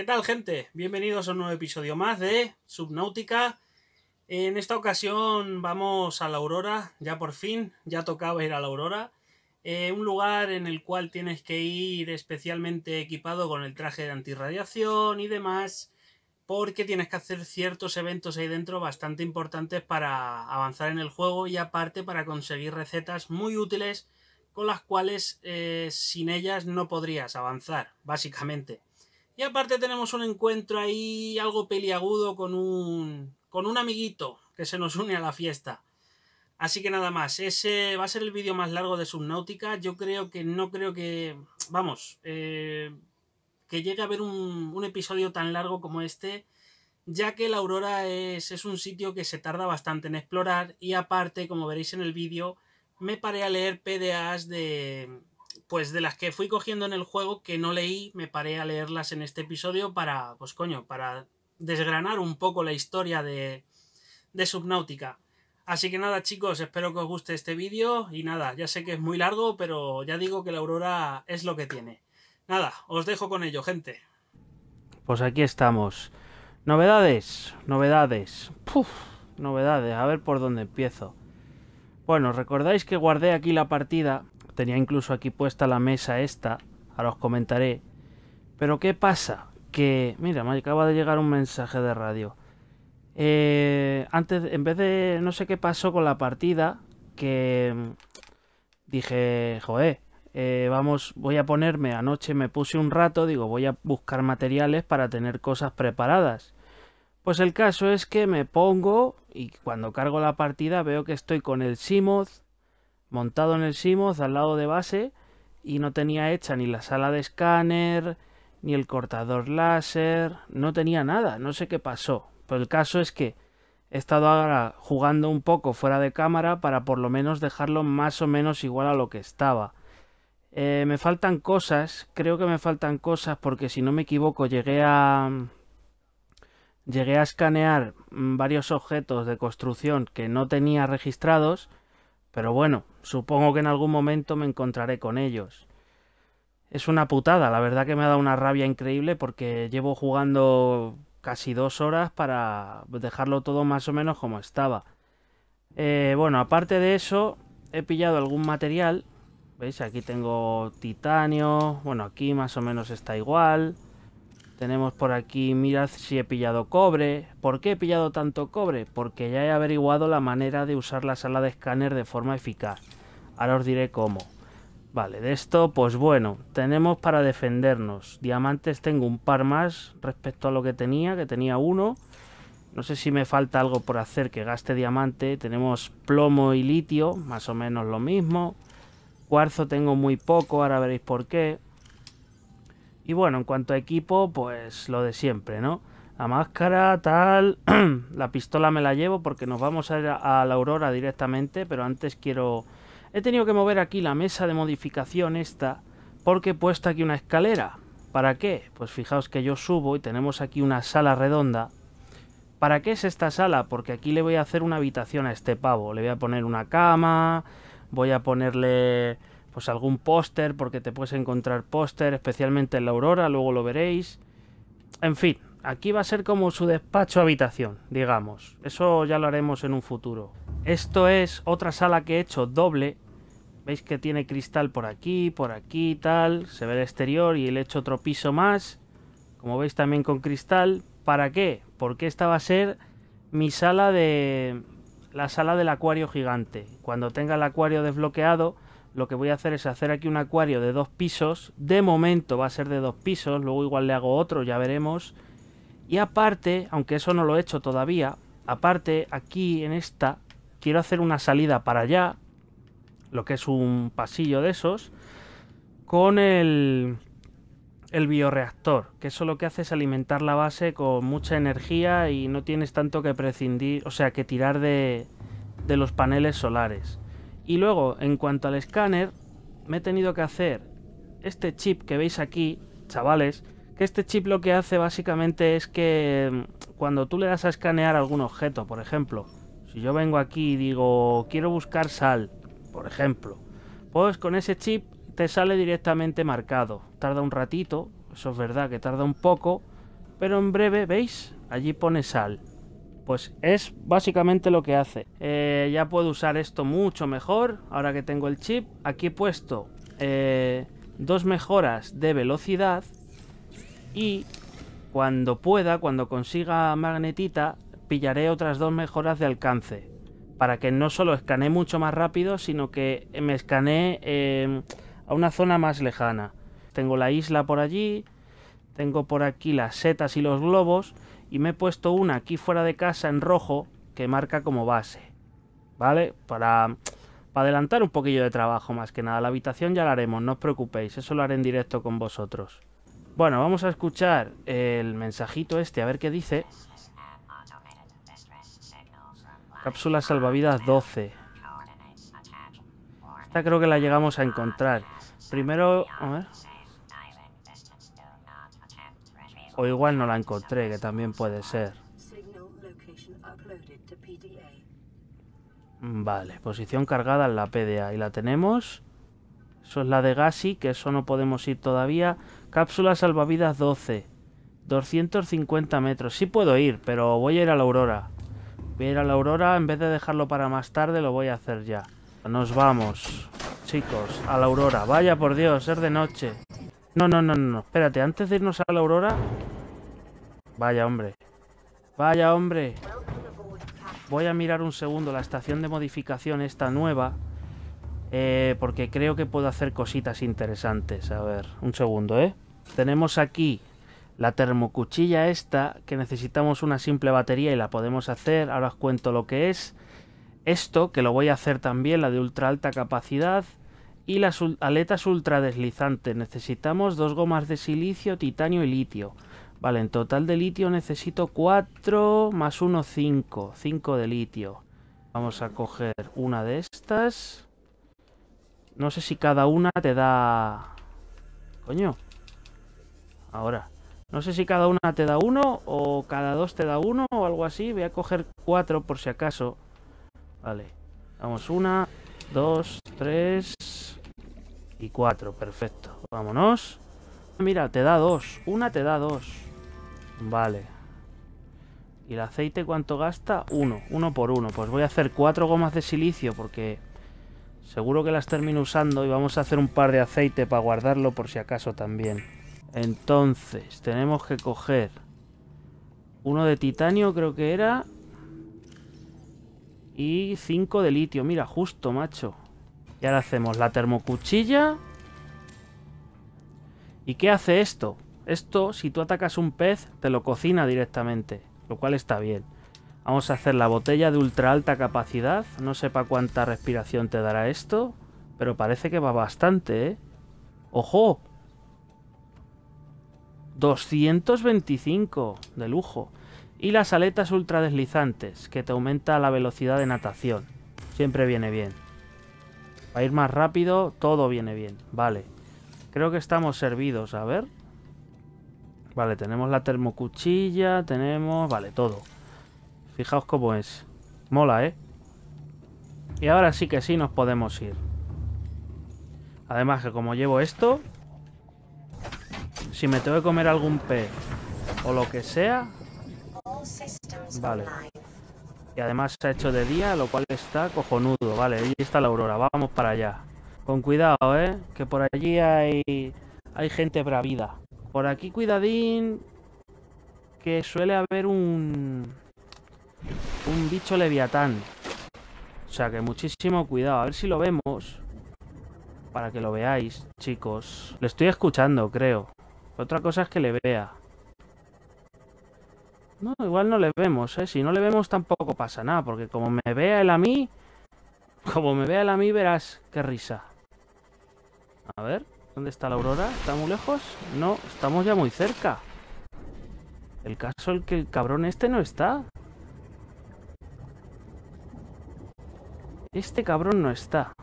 ¿Qué tal gente? Bienvenidos a un nuevo episodio más de Subnáutica. En esta ocasión vamos a la Aurora, ya por fin, ya tocaba ir a la Aurora. Eh, un lugar en el cual tienes que ir especialmente equipado con el traje de antirradiación y demás, porque tienes que hacer ciertos eventos ahí dentro bastante importantes para avanzar en el juego y aparte para conseguir recetas muy útiles con las cuales eh, sin ellas no podrías avanzar, básicamente. Y aparte tenemos un encuentro ahí algo peliagudo con un, con un amiguito que se nos une a la fiesta. Así que nada más, ese va a ser el vídeo más largo de Subnautica. Yo creo que no creo que... Vamos, eh, que llegue a haber un, episodio tan largo como este, ya que la Aurora es, es un sitio que se tarda bastante en explorar y aparte, como veréis en el vídeo, me paré a leer PDAs de, pues de las que fui cogiendo en el juego que no leí, me paré a leerlas en este episodio para, pues coño, para desgranar un poco la historia de, de Subnautica. Así que nada chicos, espero que os guste este vídeo y nada, ya sé que es muy largo, pero ya digo que la aurora es lo que tiene. Nada, os dejo con ello, gente. Pues aquí estamos. Novedades, novedades. Puf, novedades, a ver por dónde empiezo. Bueno, recordáis que guardé aquí la partida Tenía incluso aquí puesta la mesa esta. Ahora os comentaré. Pero ¿qué pasa? Que, mira, me acaba de llegar un mensaje de radio. Eh, antes, en vez de, no sé qué pasó con la partida, que mm, dije, joder, eh, vamos, voy a ponerme, anoche me puse un rato, digo, voy a buscar materiales para tener cosas preparadas. Pues el caso es que me pongo y cuando cargo la partida veo que estoy con el Simoth, montado en el Simoz al lado de base y no tenía hecha ni la sala de escáner, ni el cortador láser, no tenía nada, no sé qué pasó. Pero el caso es que he estado ahora jugando un poco fuera de cámara para por lo menos dejarlo más o menos igual a lo que estaba. Eh, me faltan cosas, creo que me faltan cosas porque si no me equivoco llegué a... Llegué a escanear mm, varios objetos de construcción que no tenía registrados pero bueno, supongo que en algún momento me encontraré con ellos. Es una putada, la verdad que me ha dado una rabia increíble porque llevo jugando casi dos horas para dejarlo todo más o menos como estaba. Eh, bueno, aparte de eso, he pillado algún material. ¿Veis? Aquí tengo titanio. Bueno, aquí más o menos está igual. Tenemos por aquí, mirad si he pillado cobre. ¿Por qué he pillado tanto cobre? Porque ya he averiguado la manera de usar la sala de escáner de forma eficaz. Ahora os diré cómo. Vale, de esto, pues bueno, tenemos para defendernos. Diamantes tengo un par más respecto a lo que tenía, que tenía uno. No sé si me falta algo por hacer que gaste diamante. Tenemos plomo y litio, más o menos lo mismo. Cuarzo tengo muy poco, ahora veréis por qué. Y bueno, en cuanto a equipo, pues lo de siempre, ¿no? La máscara, tal. la pistola me la llevo porque nos vamos a ir a, la Aurora directamente, pero antes quiero... He tenido que mover aquí la mesa de modificación esta porque he puesto aquí una escalera. ¿Para qué? Pues fijaos que yo subo y tenemos aquí una sala redonda. ¿Para qué es esta sala? Porque aquí le voy a hacer una habitación a este pavo. Le voy a poner una cama, voy a ponerle pues algún póster, porque te puedes encontrar póster, especialmente en la Aurora, luego lo veréis. En fin, aquí va a ser como su despacho habitación, digamos. Eso ya lo haremos en un futuro. Esto es otra sala que he hecho doble. Veis que tiene cristal por aquí, por aquí, tal. Se ve el exterior y le he hecho otro piso más. Como veis también con cristal. ¿Para qué? Porque esta va a ser mi sala de... La sala del acuario gigante. Cuando tenga el acuario desbloqueado lo que voy a hacer es hacer aquí un acuario de dos pisos. De momento va a ser de dos pisos, luego igual le hago otro, ya veremos. Y aparte, aunque eso no lo he hecho todavía, aparte aquí en esta quiero hacer una salida para allá, lo que es un pasillo de esos, con el, el bioreactor, que eso lo que hace es alimentar la base con mucha energía y no tienes tanto que prescindir, o sea, que tirar de, de los paneles solares. Y luego, en cuanto al escáner, me he tenido que hacer este chip que veis aquí, chavales, que este chip lo que hace básicamente es que mm, cuando tú le das a escanear algún objeto, por ejemplo, si yo vengo aquí y digo, quiero buscar sal, por ejemplo, pues con ese chip te sale directamente marcado. Tarda un ratito, eso es verdad que tarda un poco, pero en breve, ¿veis? Allí pone sal. Pues es básicamente lo que hace. Eh, ya puedo usar esto mucho mejor, ahora que tengo el chip. Aquí he puesto eh, dos mejoras de velocidad y cuando pueda, cuando consiga magnetita, pillaré otras dos mejoras de alcance. Para que no solo escanee mucho más rápido, sino que me escanee em, a una zona más lejana. Tengo la isla por allí, tengo por aquí las setas y los globos y me he puesto una aquí fuera de casa en rojo que marca como base, ¿vale? Para, para adelantar un poquillo de trabajo más que nada. La habitación ya la haremos, no os preocupéis, eso lo haré en directo con vosotros. Bueno, vamos a escuchar el mensajito este, a ver qué dice. Cápsula salvavidas 12. Esta creo que la llegamos a encontrar. Primero, a ver... O igual no la encontré, que también puede ser. Mm, vale, posición cargada en la PDA. Y la tenemos. Eso es la de Gassi, que eso no podemos ir todavía. Cápsula salvavidas 12. 250 metros. Sí puedo ir, pero voy a ir a la Aurora. Voy a ir a la Aurora. En vez de dejarlo para más tarde, lo voy a hacer ya. Nos vamos, chicos, a la Aurora. Vaya por Dios, es de noche. No, no, no, no. Espérate, antes de irnos a la Aurora, Vaya, hombre. Vaya, hombre. Voy a mirar un segundo la estación de modificación esta nueva. Eh, porque creo que puedo hacer cositas interesantes. A ver, un segundo, ¿eh? Tenemos aquí la termocuchilla esta, que necesitamos una simple batería y la podemos hacer. Ahora os cuento lo que es. Esto, que lo voy a hacer también, la de ultra alta capacidad. Y las aletas ultra deslizantes. Necesitamos dos gomas de silicio, titanio y litio. Vale, en total de litio necesito 4 más 1, 5. 5 de litio. Vamos a coger una de estas. No sé si cada una te da... Coño. Ahora. No sé si cada una te da 1 o cada dos te da 1 o algo así. Voy a coger 4 por si acaso. Vale. Vamos, 1, 2, 3 y 4, Perfecto. Vámonos. Mira, te da 2, Una te da 2. Vale. ¿Y el aceite cuánto gasta? Uno, uno por uno. Pues voy a hacer cuatro gomas de silicio porque seguro que las termino usando y vamos a hacer un par de aceite para guardarlo por si acaso también. Entonces, tenemos que coger uno de titanio creo que era y cinco de litio. Mira, justo, macho. Y ahora hacemos la termocuchilla. ¿Y qué hace esto? Esto, si tú atacas un pez, te lo cocina directamente, lo cual está bien. Vamos a hacer la botella de ultra alta capacidad. No sepa cuánta respiración te dará esto, pero parece que va bastante, ¿eh? ¡Ojo! 225 de lujo. Y las aletas ultra deslizantes, que te aumenta la velocidad de natación. Siempre viene bien. Para ir más rápido, todo viene bien. Vale. Creo que estamos servidos. A ver. Vale, tenemos la termocuchilla, tenemos... Vale, todo. Fijaos cómo es. Mola, ¿eh? Y ahora sí que sí nos podemos ir. Además que como llevo esto... Si me tengo que comer algún pez o lo que sea... Vale. Y además se ha hecho de día, lo cual está cojonudo. Vale, ahí está la aurora. Vamos para allá. Con cuidado, ¿eh? Que por allí hay, hay gente bravida. Por aquí cuidadín. Que suele haber un... Un bicho leviatán. O sea que muchísimo cuidado. A ver si lo vemos. Para que lo veáis, chicos. Le estoy escuchando, creo. Otra cosa es que le vea. No, igual no le vemos, ¿eh? Si no le vemos tampoco pasa nada, porque como me vea él a mí... Como me vea él a mí, verás qué risa. A ver... ¿Dónde está la aurora? ¿Está muy lejos? No, estamos ya muy cerca. El caso es que el cabrón este no está. Este cabrón no está.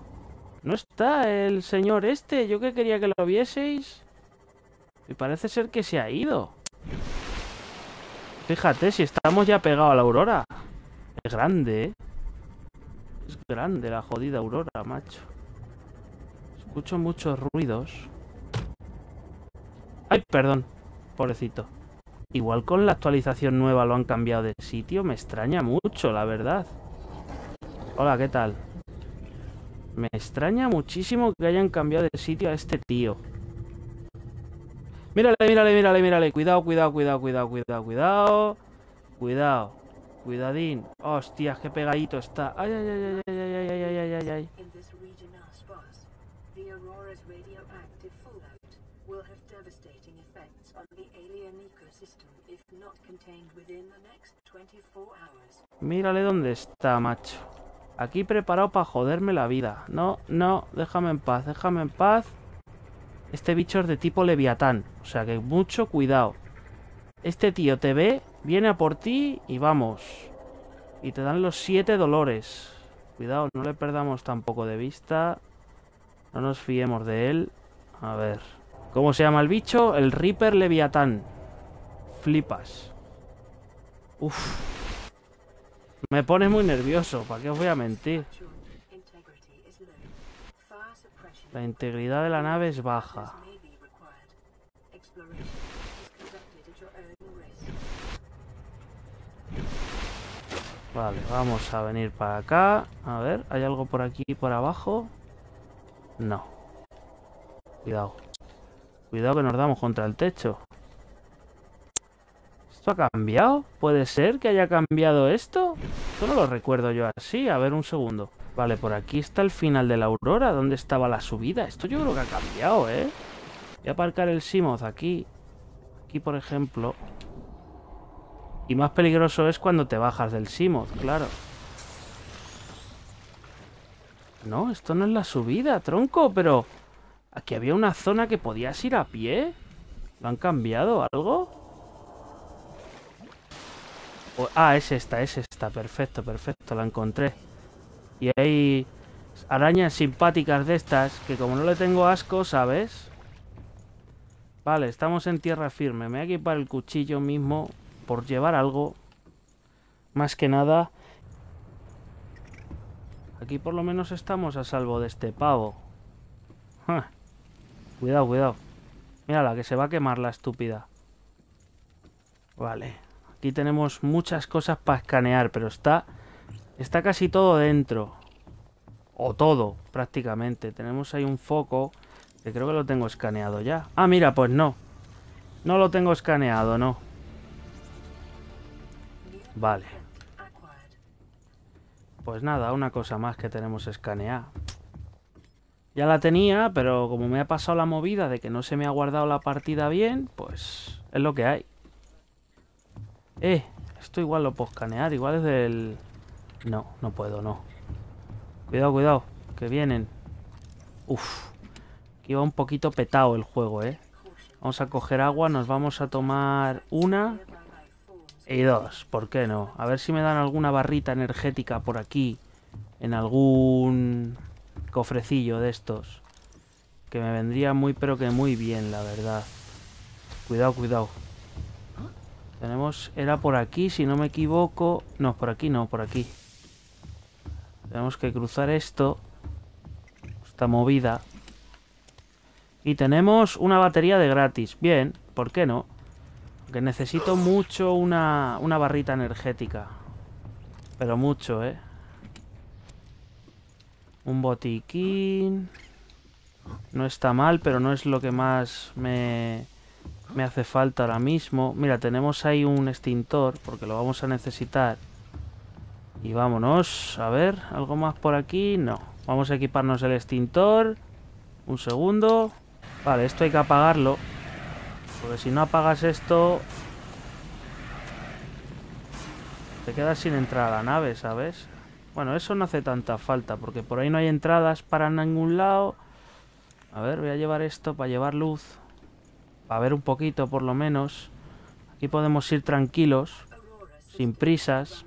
No está el señor este. Yo que quería que lo vieseis. Y parece ser que se ha ido. Fíjate, si estamos ya pegados a la aurora. Es grande, ¿eh? Es grande la jodida aurora, macho. Escucho muchos ruidos. Ay, perdón, pobrecito. Igual con la actualización nueva lo han cambiado de sitio, me extraña mucho, la verdad. Hola, ¿qué tal? Me extraña muchísimo que hayan cambiado de sitio a este tío. Mírale, mírale, mírale, mírale. Cuidado, cuidado, cuidado, cuidado, cuidado, cuidado. Cuidado. Cuidadín. Hostias, qué pegadito está. ay, ay, ay, ay, ay, ay, ay, ay, ay. Mírale dónde está, macho. Aquí preparado para joderme la vida. No, no, déjame en paz, déjame en paz. Este bicho es de tipo leviatán. O sea que mucho cuidado. Este tío te ve, viene a por ti y vamos. Y te dan los siete dolores. Cuidado, no le perdamos tampoco de vista. No nos fiemos de él. A ver. ¿Cómo se llama el bicho? El Reaper Leviatán. Flipas. Uf. Me pones muy nervioso, ¿para qué os voy a mentir? La integridad de la nave es baja. Vale, vamos a venir para acá. A ver, ¿hay algo por aquí por abajo? No. Cuidado. Cuidado que nos damos contra el techo ha cambiado? ¿Puede ser que haya cambiado esto? Solo lo recuerdo yo así. A ver, un segundo. Vale, por aquí está el final de la aurora. ¿Dónde estaba la subida? Esto yo creo que ha cambiado, ¿eh? Voy a aparcar el Simoth aquí. Aquí, por ejemplo. Y más peligroso es cuando te bajas del Simoth, claro. No, esto no es la subida, tronco, pero... Aquí había una zona que podías ir a pie. ¿Lo han cambiado algo? ah, es esta, es esta. Perfecto, perfecto, la encontré. Y hay arañas simpáticas de estas que como no le tengo asco, ¿sabes? Vale, estamos en tierra firme. Me voy a equipar el cuchillo mismo por llevar algo. Más que nada... Aquí por lo menos estamos a salvo de este pavo. Ah, cuidado, cuidado. Mírala, que se va a quemar la estúpida. Vale. Aquí tenemos muchas cosas para escanear, pero está, está casi todo dentro. O todo, prácticamente. Tenemos ahí un foco que creo que lo tengo escaneado ya. Ah, mira, pues no. No lo tengo escaneado, no. Vale. Pues nada, una cosa más que tenemos escaneada. Ya la tenía, pero como me ha pasado la movida de que no se me ha guardado la partida bien, pues es lo que hay. Eh, esto igual lo puedo escanear. Igual es del... No, no puedo, no. Cuidado, cuidado. Que vienen. Uf. Aquí va un poquito petado el juego, ¿eh? Vamos a coger agua. Nos vamos a tomar una. Y dos. ¿Por qué no? A ver si me dan alguna barrita energética por aquí. En algún cofrecillo de estos. Que me vendría muy pero que muy bien, la verdad. Cuidado, cuidado. Tenemos, era por aquí, si no me equivoco. No, por aquí no, por aquí. Tenemos que cruzar esto. Esta movida. Y tenemos una batería de gratis. Bien, ¿por qué no? Que necesito mucho una, una barrita energética. Pero mucho, ¿eh? Un botiquín. No está mal, pero no es lo que más me me hace falta ahora mismo. Mira, tenemos ahí un extintor, porque lo vamos a necesitar. Y vámonos, a ver, ¿algo más por aquí? No. Vamos a equiparnos el extintor. Un segundo. Vale, esto hay que apagarlo. Porque si no apagas esto... Te quedas sin entrar a la nave, ¿sabes? Bueno, eso no hace tanta falta, porque por ahí no hay entradas para ningún lado. A ver, voy a llevar esto para llevar luz. A ver un poquito, por lo menos. Aquí podemos ir tranquilos. Sin prisas.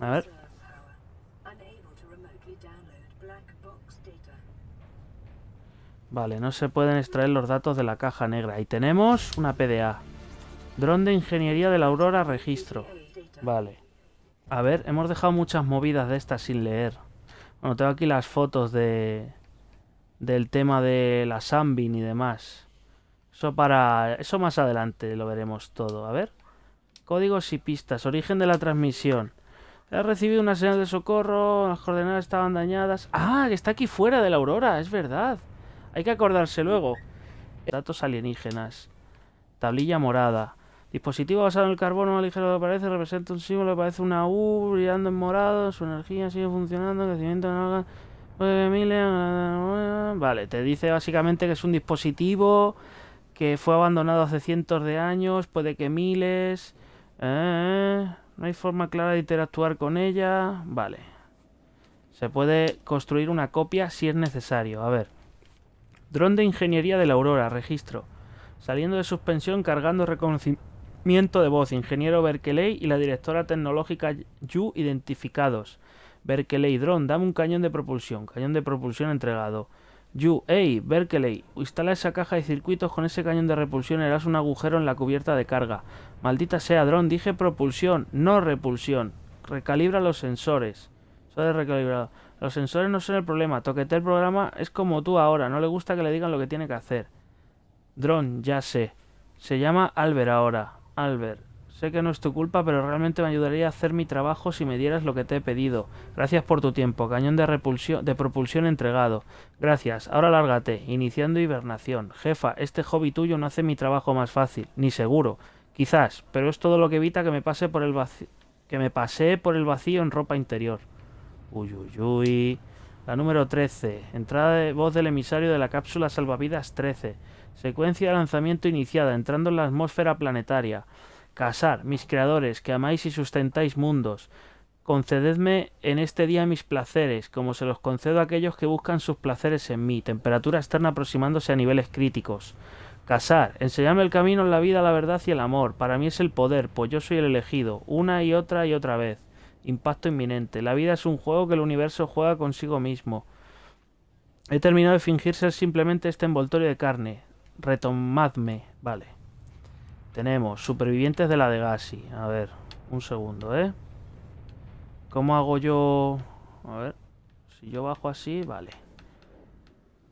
A ver. Vale, no se pueden extraer los datos de la caja negra. Y tenemos una PDA. Dron de Ingeniería de la Aurora Registro. Vale. A ver, hemos dejado muchas movidas de estas sin leer. Bueno, tengo aquí las fotos de... Del tema de la Sambin y demás. Eso para... Eso más adelante lo veremos todo. A ver. Códigos y pistas. Origen de la transmisión. He recibido una señal de socorro. Las coordenadas estaban dañadas. Ah, que está aquí fuera de la aurora. Es verdad. Hay que acordarse luego. Datos alienígenas. Tablilla morada. Dispositivo basado en el carbono ligero que parece representa un símbolo que parece una U brillando en morado, su energía sigue funcionando, crecimiento Vale, te dice básicamente que es un dispositivo que fue abandonado hace cientos de años, puede que miles. ¿eh? no hay forma clara de interactuar con ella. Vale. Se puede construir una copia si es necesario. A ver. Drone de ingeniería de la Aurora, registro. Saliendo de suspensión cargando reconocimiento de voz. Ingeniero Berkeley y la directora tecnológica Yu identificados. Berkeley, dron, dame un cañón de propulsión. Cañón de propulsión entregado. You, hey, Berkeley, instala esa caja de circuitos con ese cañón de repulsión y harás un agujero en la cubierta de carga. Maldita sea, dron, dije propulsión, no repulsión. Recalibra los sensores. Soy recalibrado. Los sensores no son el problema. Toquete el programa es como tú ahora. No le gusta que le digan lo que tiene que hacer. Dron, ya sé. Se llama Albert ahora. Albert. Sé que no es tu culpa, pero realmente me ayudaría a hacer mi trabajo si me dieras lo que te he pedido. Gracias por tu tiempo. Cañón de, repulsión, de propulsión entregado. Gracias. Ahora lárgate. Iniciando hibernación. Jefa, este hobby tuyo no hace mi trabajo más fácil, ni seguro. Quizás, pero es todo lo que evita que me pase por el vacío. Que me pasee por el vacío en ropa interior. Uy, uy, uy. La número 13. Entrada de voz del emisario de la cápsula salvavidas 13. Secuencia de lanzamiento iniciada, entrando en la atmósfera planetaria. Casar, mis creadores, que amáis y sustentáis mundos, concededme en este día mis placeres, como se los concedo a aquellos que buscan sus placeres en mí, temperatura externa aproximándose a niveles críticos. Casar, enséñame el camino en la vida, la verdad y el amor, para mí es el poder, pues yo soy el elegido, una y otra y otra vez. Impacto inminente, la vida es un juego que el universo juega consigo mismo. He terminado de fingir ser simplemente este envoltorio de carne. Retomadme, vale. Tenemos supervivientes de la de A ver, un segundo, ¿eh? ¿Cómo hago yo...? A ver, si yo bajo así, vale.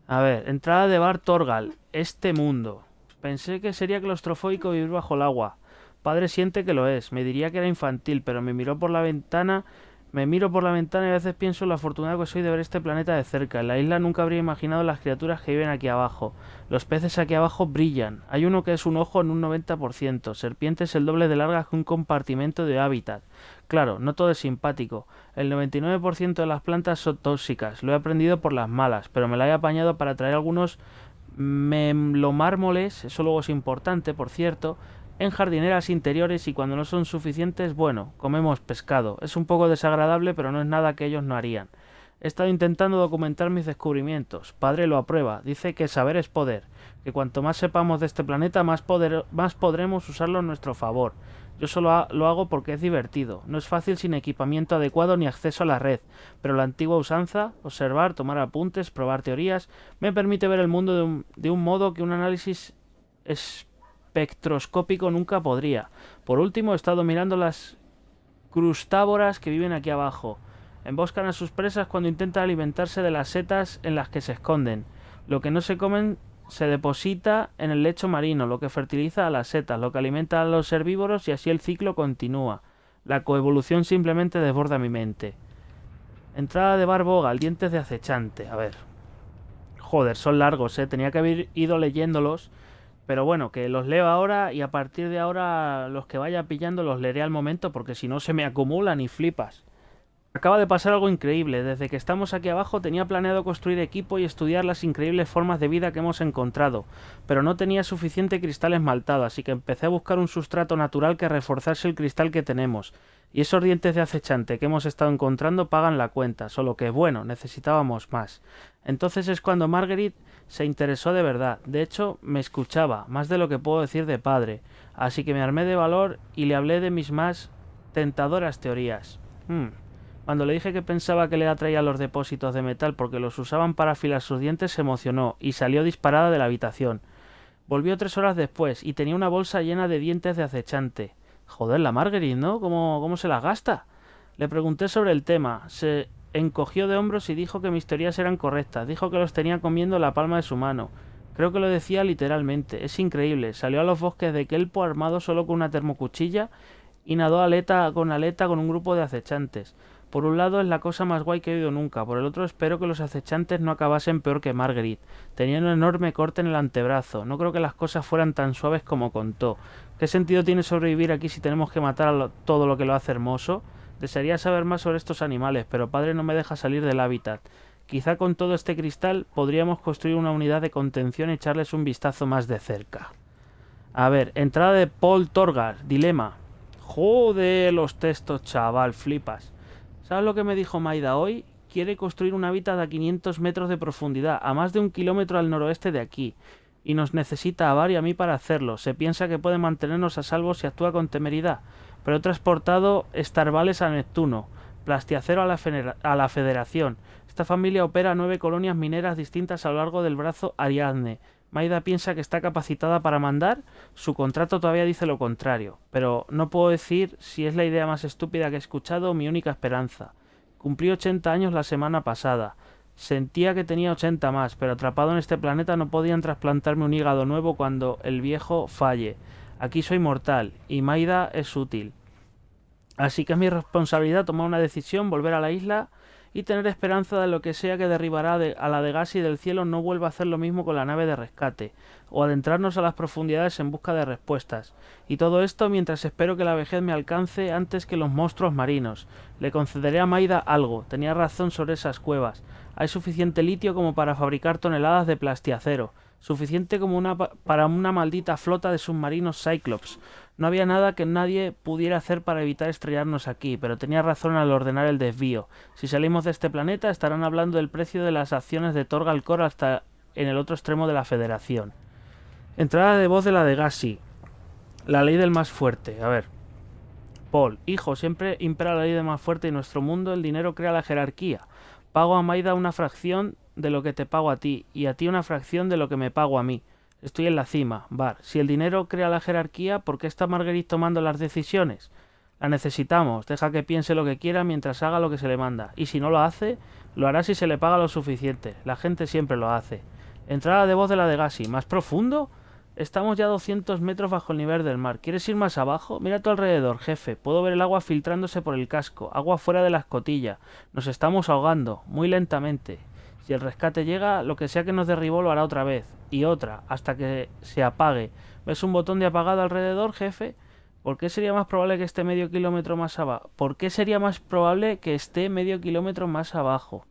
A ver, entrada de Bar Torgal. Este mundo. Pensé que sería claustrofóbico vivir bajo el agua. Padre siente que lo es. Me diría que era infantil, pero me miró por la ventana me miro por la ventana y a veces pienso lo afortunado que soy de ver este planeta de cerca. En la isla nunca habría imaginado las criaturas que viven aquí abajo. Los peces aquí abajo brillan. Hay uno que es un ojo en un 90%, serpientes el doble de largas que un compartimento de hábitat. Claro, no todo es simpático. El 99% de las plantas son tóxicas. Lo he aprendido por las malas, pero me la he apañado para traer algunos memlomármoles. Eso luego es importante, por cierto en jardineras interiores y cuando no son suficientes, bueno, comemos pescado. Es un poco desagradable, pero no es nada que ellos no harían. He estado intentando documentar mis descubrimientos. Padre lo aprueba. Dice que saber es poder, que cuanto más sepamos de este planeta, más, poder, más podremos usarlo a nuestro favor. Yo solo lo hago porque es divertido. No es fácil sin equipamiento adecuado ni acceso a la red, pero la antigua usanza, observar, tomar apuntes, probar teorías, me permite ver el mundo de un, de un modo que un análisis es espectroscópico nunca podría. Por último, he estado mirando las crustávoras que viven aquí abajo. Emboscan a sus presas cuando intentan alimentarse de las setas en las que se esconden. Lo que no se comen se deposita en el lecho marino, lo que fertiliza a las setas, lo que alimenta a los herbívoros y así el ciclo continúa. La coevolución simplemente desborda mi mente. Entrada de Barboga, dientes de acechante. A ver. Joder, son largos, ¿eh? Tenía que haber ido leyéndolos pero bueno, que los leo ahora y a partir de ahora los que vaya pillando los leeré al momento porque si no se me acumulan y flipas. Acaba de pasar algo increíble. Desde que estamos aquí abajo tenía planeado construir equipo y estudiar las increíbles formas de vida que hemos encontrado, pero no tenía suficiente cristal esmaltado, así que empecé a buscar un sustrato natural que reforzase el cristal que tenemos. Y esos dientes de acechante que hemos estado encontrando pagan la cuenta, solo que bueno, necesitábamos más. Entonces es cuando Marguerite se interesó de verdad. De hecho, me escuchaba, más de lo que puedo decir de padre. Así que me armé de valor y le hablé de mis más tentadoras teorías. Hmm. Cuando le dije que pensaba que le atraía los depósitos de metal porque los usaban para afilar sus dientes, se emocionó y salió disparada de la habitación. Volvió tres horas después y tenía una bolsa llena de dientes de acechante. Joder, la Marguerite, ¿no? ¿Cómo, cómo se las gasta? Le pregunté sobre el tema. Se encogió de hombros y dijo que mis teorías eran correctas, dijo que los tenía comiendo la palma de su mano. Creo que lo decía literalmente, es increíble. Salió a los bosques de Kelpo armado solo con una termocuchilla y nadó aleta con aleta con un grupo de acechantes. Por un lado es la cosa más guay que he oído nunca, por el otro espero que los acechantes no acabasen peor que Marguerite Tenía un enorme corte en el antebrazo, no creo que las cosas fueran tan suaves como contó. ¿Qué sentido tiene sobrevivir aquí si tenemos que matar a todo lo que lo hace hermoso? Desearía saber más sobre estos animales, pero padre no me deja salir del hábitat. Quizá con todo este cristal podríamos construir una unidad de contención y echarles un vistazo más de cerca. A ver, entrada de Paul Torgar, dilema. Joder, los textos, chaval, flipas. ¿Sabes lo que me dijo Maida hoy? Quiere construir un hábitat a 500 metros de profundidad, a más de un kilómetro al noroeste de aquí. Y nos necesita a Bar y a mí para hacerlo. Se piensa que puede mantenernos a salvo si actúa con temeridad pero he transportado Starvales a Neptuno, plastiacero a la, Federación. Esta familia opera nueve colonias mineras distintas a lo largo del brazo Ariadne. Maida piensa que está capacitada para mandar, su contrato todavía dice lo contrario, pero no puedo decir si es la idea más estúpida que he escuchado o mi única esperanza. Cumplí 80 años la semana pasada. Sentía que tenía 80 más, pero atrapado en este planeta no podían trasplantarme un hígado nuevo cuando el viejo falle. Aquí soy mortal y Maida es útil. Así que es mi responsabilidad tomar una decisión, volver a la isla y tener esperanza de lo que sea que derribará a la de Gassi del cielo no vuelva a hacer lo mismo con la nave de rescate, o adentrarnos a las profundidades en busca de respuestas. Y todo esto mientras espero que la vejez me alcance antes que los monstruos marinos. Le concederé a Maida algo, tenía razón sobre esas cuevas. Hay suficiente litio como para fabricar toneladas de plastiacero suficiente como una para una maldita flota de submarinos Cyclops. No había nada que nadie pudiera hacer para evitar estrellarnos aquí, pero tenía razón al ordenar el desvío. Si salimos de este planeta estarán hablando del precio de las acciones de Torgalcor hasta en el otro extremo de la Federación. Entrada de voz de la de Gassi. La ley del más fuerte. A ver. Paul, hijo, siempre impera la ley del más fuerte y en nuestro mundo el dinero crea la jerarquía. Pago a Maida una fracción de lo que te pago a ti y a ti una fracción de lo que me pago a mí. Estoy en la cima, Bar. Si el dinero crea la jerarquía, ¿por qué está Marguerite tomando las decisiones? La necesitamos. Deja que piense lo que quiera mientras haga lo que se le manda. Y si no lo hace, lo hará si se le paga lo suficiente. La gente siempre lo hace. Entrada de voz de la de Gassi. ¿Más profundo? Estamos ya 200 metros bajo el nivel del mar. ¿Quieres ir más abajo? Mira a tu alrededor, jefe. Puedo ver el agua filtrándose por el casco. Agua fuera de la escotilla. Nos estamos ahogando. Muy lentamente. Si el rescate llega, lo que sea que nos derribó lo hará otra vez, y otra, hasta que se apague. ¿Ves un botón de apagado alrededor, jefe? ¿Por qué sería más probable que esté medio kilómetro más abajo? ¿Por qué sería más probable que esté medio kilómetro más abajo?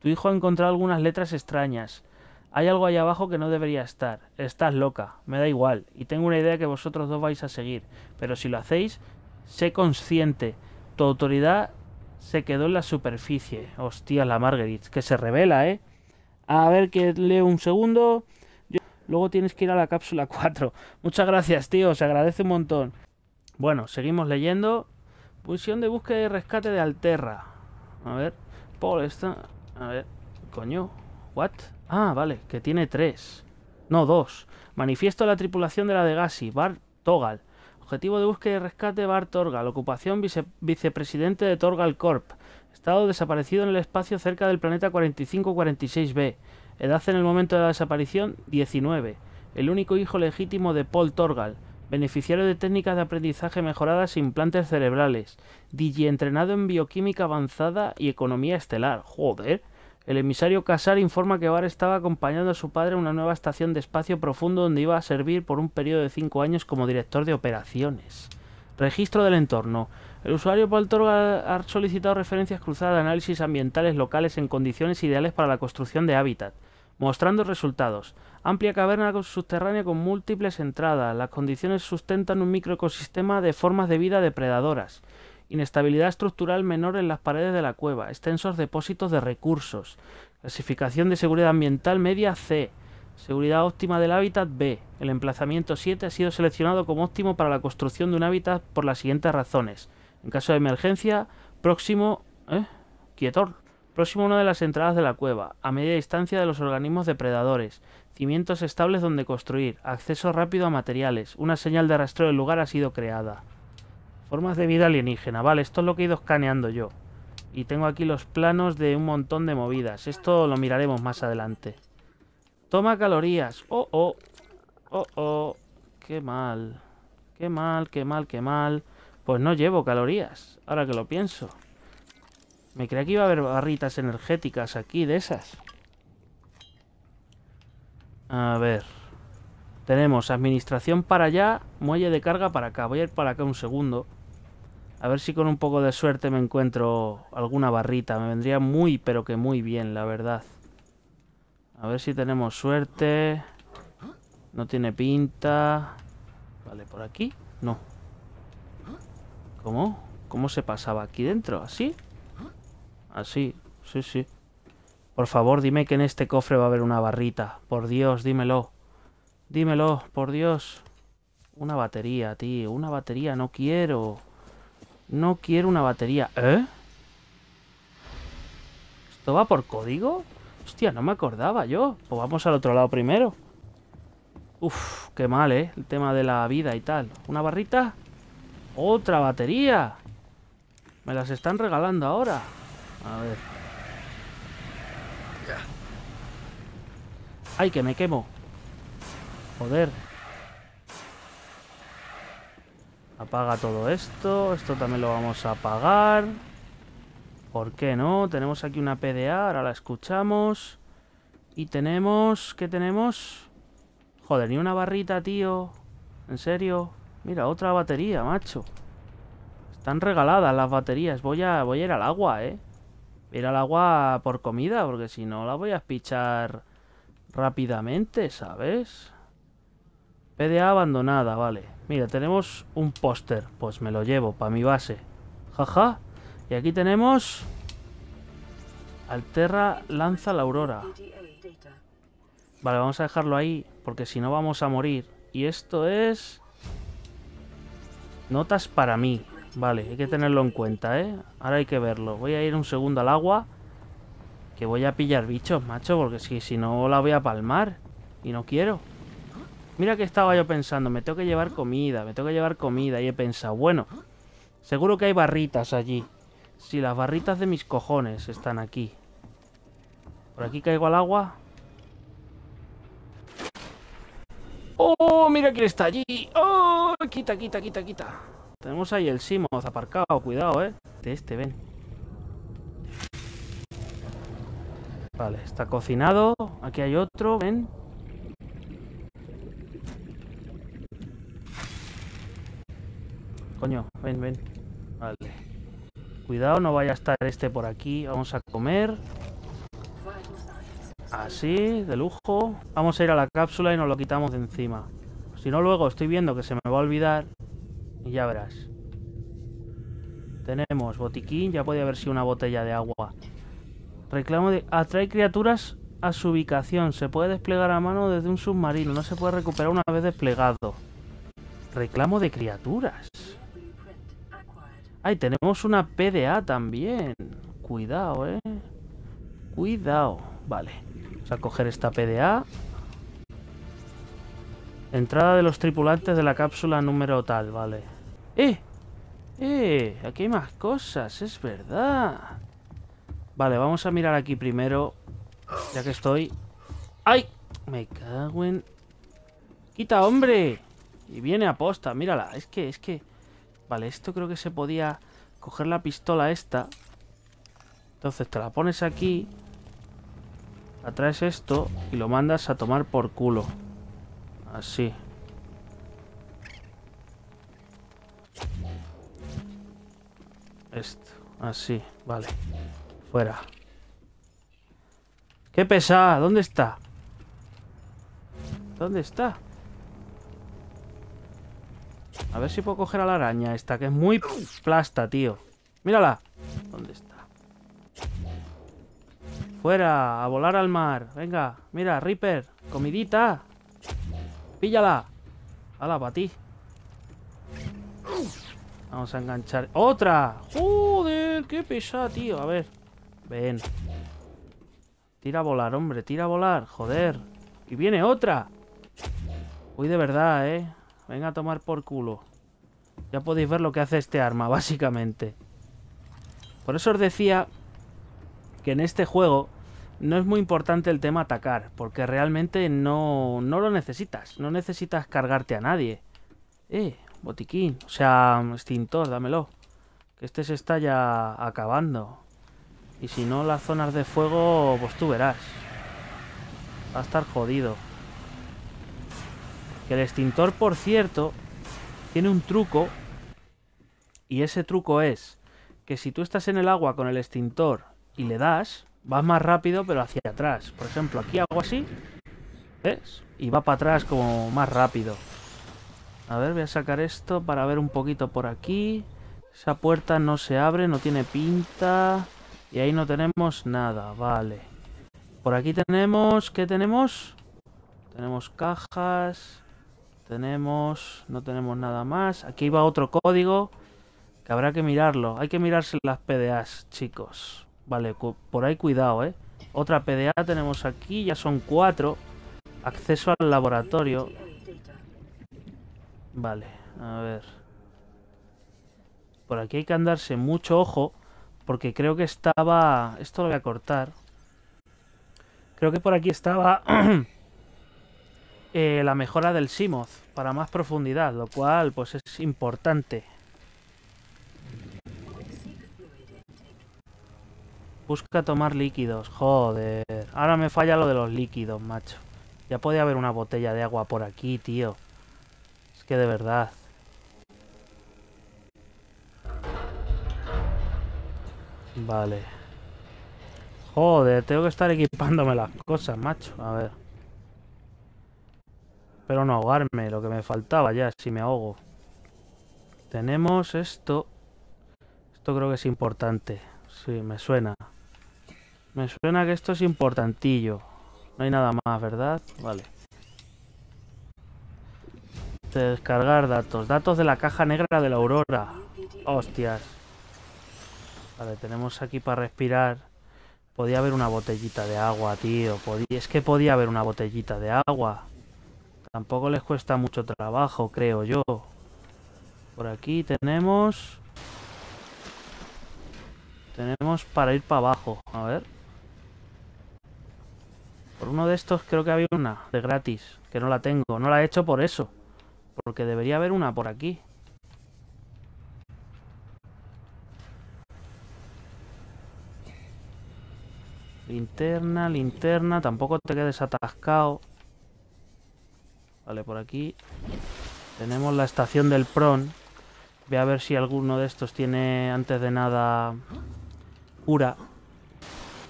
Tu hijo ha encontrado algunas letras extrañas. Hay algo allá abajo que no debería estar. Estás loca, me da igual, y tengo una idea que vosotros dos vais a seguir. Pero si lo hacéis, sé consciente. Tu autoridad se quedó en la superficie. Hostia, la Marguerite, que se revela, ¿eh? A ver, que leo un segundo. Luego tienes que ir a la cápsula 4. Muchas gracias, tío, se agradece un montón. Bueno, seguimos leyendo. Misión de búsqueda y rescate de Alterra. A ver, por esta... A ver, coño, ¿what? Ah, vale, que tiene tres. No, dos. Manifiesto a la tripulación de la de Gassi, Bar Togal Objetivo de búsqueda y rescate Bar Torgal. Ocupación vicepresidente de Torgal Corp. Estado desaparecido en el espacio cerca del planeta 4546b. Edad en el momento de la desaparición 19. El único hijo legítimo de Paul Torgal. Beneficiario de técnicas de aprendizaje mejoradas e implantes cerebrales. Digi entrenado en bioquímica avanzada y economía estelar. Joder. El emisario Casar informa que Bar estaba acompañando a su padre a una nueva estación de espacio profundo donde iba a servir por un periodo de cinco años como director de operaciones. Registro del entorno. El usuario Paltorga ha solicitado referencias cruzadas de análisis ambientales locales en condiciones ideales para la construcción de hábitat, mostrando resultados. Amplia caverna subterránea con múltiples entradas. Las condiciones sustentan un microecosistema de formas de vida depredadoras inestabilidad estructural menor en las paredes de la cueva, extensos depósitos de recursos, clasificación de seguridad ambiental media C, seguridad óptima del hábitat B, el emplazamiento 7 ha sido seleccionado como óptimo para la construcción de un hábitat por las siguientes razones. En caso de emergencia, próximo... ¿eh? Quietor. Próximo a una de las entradas de la cueva, a media distancia de los organismos depredadores, cimientos estables donde construir, acceso rápido a materiales, una señal de rastreo del lugar ha sido creada. Formas de vida alienígena. Vale, esto es lo que he ido escaneando yo. Y tengo aquí los planos de un montón de movidas. Esto lo miraremos más adelante. Toma calorías. Oh, oh. Oh, oh. Qué mal. Qué mal, qué mal, qué mal. Pues no llevo calorías. Ahora que lo pienso. Me creía que iba a haber barritas energéticas aquí de esas. A ver. Tenemos administración para allá, muelle de carga para acá. Voy a ir para acá un segundo. A ver si con un poco de suerte me encuentro alguna barrita. Me vendría muy, pero que muy bien, la verdad. A ver si tenemos suerte. No tiene pinta. Vale, por aquí. No. ¿Cómo? ¿Cómo se pasaba aquí dentro? ¿Así? Así. Sí, sí. Por favor, dime que en este cofre va a haber una barrita. Por Dios, dímelo. Dímelo, por Dios. Una batería, tío. Una batería, no quiero. No quiero una batería. ¿Eh? ¿Esto va por código? Hostia, no me acordaba yo. Pues vamos al otro lado primero. Uf, qué mal, ¿eh? El tema de la vida y tal. ¿Una barrita? ¡Otra batería! Me las están regalando ahora. A ver. ¡Ay, que me quemo! Joder. Apaga todo esto. Esto también lo vamos a apagar. ¿Por qué no? Tenemos aquí una PDA, ahora la escuchamos. Y tenemos... ¿Qué tenemos? Joder, ni una barrita, tío. ¿En serio? Mira, otra batería, macho. Están regaladas las baterías. Voy a, voy a ir al agua, ¿eh? Voy ir al agua por comida, porque si no la voy a pichar rápidamente, ¿sabes? PDA abandonada, vale. Mira, tenemos un póster. Pues me lo llevo para mi base. Jaja. Y aquí tenemos... Alterra lanza la aurora. Vale, vamos a dejarlo ahí, porque si no vamos a morir. Y esto es... Notas para mí. Vale, hay que tenerlo en cuenta, ¿eh? Ahora hay que verlo. Voy a ir un segundo al agua. Que voy a pillar bichos, macho, porque si, si no la voy a palmar. Y no quiero. Mira que estaba yo pensando, me tengo que llevar comida, me tengo que llevar comida. Y he pensado, bueno, seguro que hay barritas allí. Si las barritas de mis cojones están aquí. Por aquí caigo al agua. ¡Oh, mira quién está allí! ¡Oh! Quita, quita, quita, quita. Tenemos ahí el Simos aparcado, cuidado, ¿eh? De este, ven. Vale, está cocinado. Aquí hay otro, ven. Coño, ven, ven. Vale. Cuidado, no vaya a estar este por aquí. Vamos a comer. Así, de lujo. Vamos a ir a la cápsula y nos lo quitamos de encima. Si no, luego estoy viendo que se me va a olvidar. Y ya verás. Tenemos botiquín. Ya podía haber sido una botella de agua. Reclamo de... Atrae criaturas a su ubicación. Se puede desplegar a mano desde un submarino. No se puede recuperar una vez desplegado. Reclamo de criaturas. Ay, tenemos una PDA también. Cuidado, eh. Cuidado. Vale. Vamos a coger esta PDA. Entrada de los tripulantes de la cápsula número tal, vale. ¡Eh! ¡Eh! Aquí hay más cosas, es verdad. Vale, vamos a mirar aquí primero. Ya que estoy... ¡Ay! Me cago en... ¡Quita, hombre! Y viene a posta, mírala. Es que, es que... Vale, esto creo que se podía coger la pistola esta. Entonces te la pones aquí. Atraes esto y lo mandas a tomar por culo. Así. Esto. Así. Vale. Fuera. ¡Qué pesada! ¿Dónde está? ¿Dónde está? A ver si puedo coger a la araña esta, que es muy plasta, tío. ¡Mírala! ¿Dónde está? ¡Fuera! ¡A volar al mar! Venga, mira, Reaper. ¡Comidita! ¡Píllala! ¡Hala, para ti! Vamos a enganchar. ¡Otra! ¡Joder! ¡Qué pesada, tío! A ver. Ven. Tira a volar, hombre. Tira a volar. Joder. Y viene otra. Uy, de verdad, ¿eh? Venga a tomar por culo. Ya podéis ver lo que hace este arma, básicamente. Por eso os decía que en este juego no es muy importante el tema atacar, porque realmente no, no lo necesitas. No necesitas cargarte a nadie. Eh, botiquín. O sea, extintor, dámelo. Que este se está ya acabando. Y si no, las zonas de fuego, pues tú verás. Va a estar jodido. Que el extintor, por cierto, tiene un truco. Y ese truco es que si tú estás en el agua con el extintor y le das, vas más rápido pero hacia atrás. Por ejemplo, aquí hago así. ¿Ves? Y va para atrás como más rápido. A ver, voy a sacar esto para ver un poquito por aquí. Esa puerta no se abre, no tiene pinta. Y ahí no tenemos nada, vale. Por aquí tenemos... ¿Qué tenemos? Tenemos cajas tenemos, no tenemos nada más. Aquí va otro código que habrá que mirarlo. Hay que mirarse las PDAs, chicos. Vale, por ahí cuidado, ¿eh? Otra PDA tenemos aquí, ya son cuatro. Acceso al laboratorio. Vale, a ver. Por aquí hay que andarse mucho ojo, porque creo que estaba... Esto lo voy a cortar. Creo que por aquí estaba... Eh, la mejora del Simoth para más profundidad, lo cual pues es importante. Busca tomar líquidos, joder. Ahora me falla lo de los líquidos, macho. Ya podía haber una botella de agua por aquí, tío. Es que de verdad. Vale. Joder, tengo que estar equipándome las cosas, macho. A ver. Espero no ahogarme, lo que me faltaba ya, si me ahogo. Tenemos esto. Esto creo que es importante. Sí, me suena. Me suena que esto es importantillo. No hay nada más, ¿verdad? Vale. Descargar datos. Datos de la caja negra de la aurora. Hostias. Vale, tenemos aquí para respirar. Podía haber una botellita de agua, tío. Podía... Es que podía haber una botellita de agua. Tampoco les cuesta mucho trabajo, creo yo. Por aquí tenemos... Tenemos para ir para abajo. A ver. Por uno de estos creo que había una de gratis. Que no la tengo. No la he hecho por eso. Porque debería haber una por aquí. Linterna, linterna. Tampoco te quedes atascado. Vale, por aquí tenemos la estación del PRON. Voy a ver si alguno de estos tiene antes de nada cura.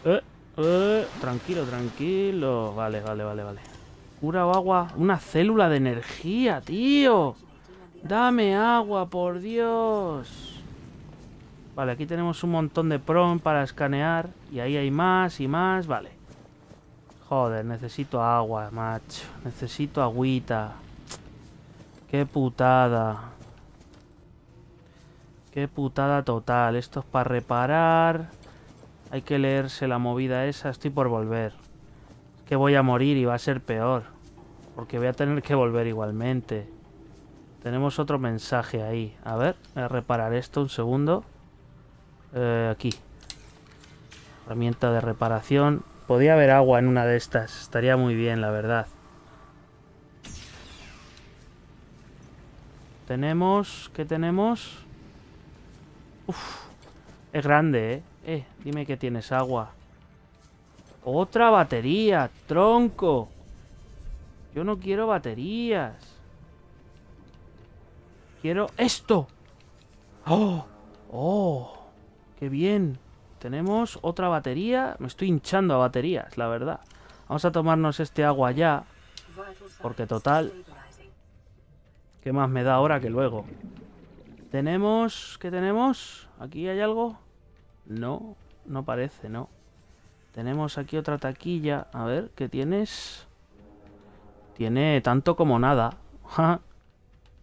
Eh, eh, tranquilo, tranquilo. Vale, vale, vale, vale. Cura o agua. Una célula de energía, tío. Dame agua, por Dios. Vale, aquí tenemos un montón de PRON para escanear. Y ahí hay más y más. Vale. Joder, necesito agua, macho. Necesito agüita. Qué putada. Qué putada total. Esto es para reparar. Hay que leerse la movida esa. Estoy por volver. Es que voy a morir y va a ser peor. Porque voy a tener que volver igualmente. Tenemos otro mensaje ahí. A ver, voy a reparar esto un segundo. Eh, aquí. Herramienta de reparación. Podía haber agua en una de estas. Estaría muy bien, la verdad. Tenemos... ¿Qué tenemos? Uf. Es grande, ¿eh? Eh, dime que tienes agua. ¡Otra batería! ¡Tronco! Yo no quiero baterías. Quiero esto. ¡Oh! ¡Oh! ¡Qué bien! Tenemos otra batería. Me estoy hinchando a baterías, la verdad. Vamos a tomarnos este agua ya. Porque total... ¿Qué más me da ahora que luego? Tenemos... ¿Qué tenemos? ¿Aquí hay algo? No, no parece, no. Tenemos aquí otra taquilla. A ver, ¿qué tienes? Tiene tanto como nada.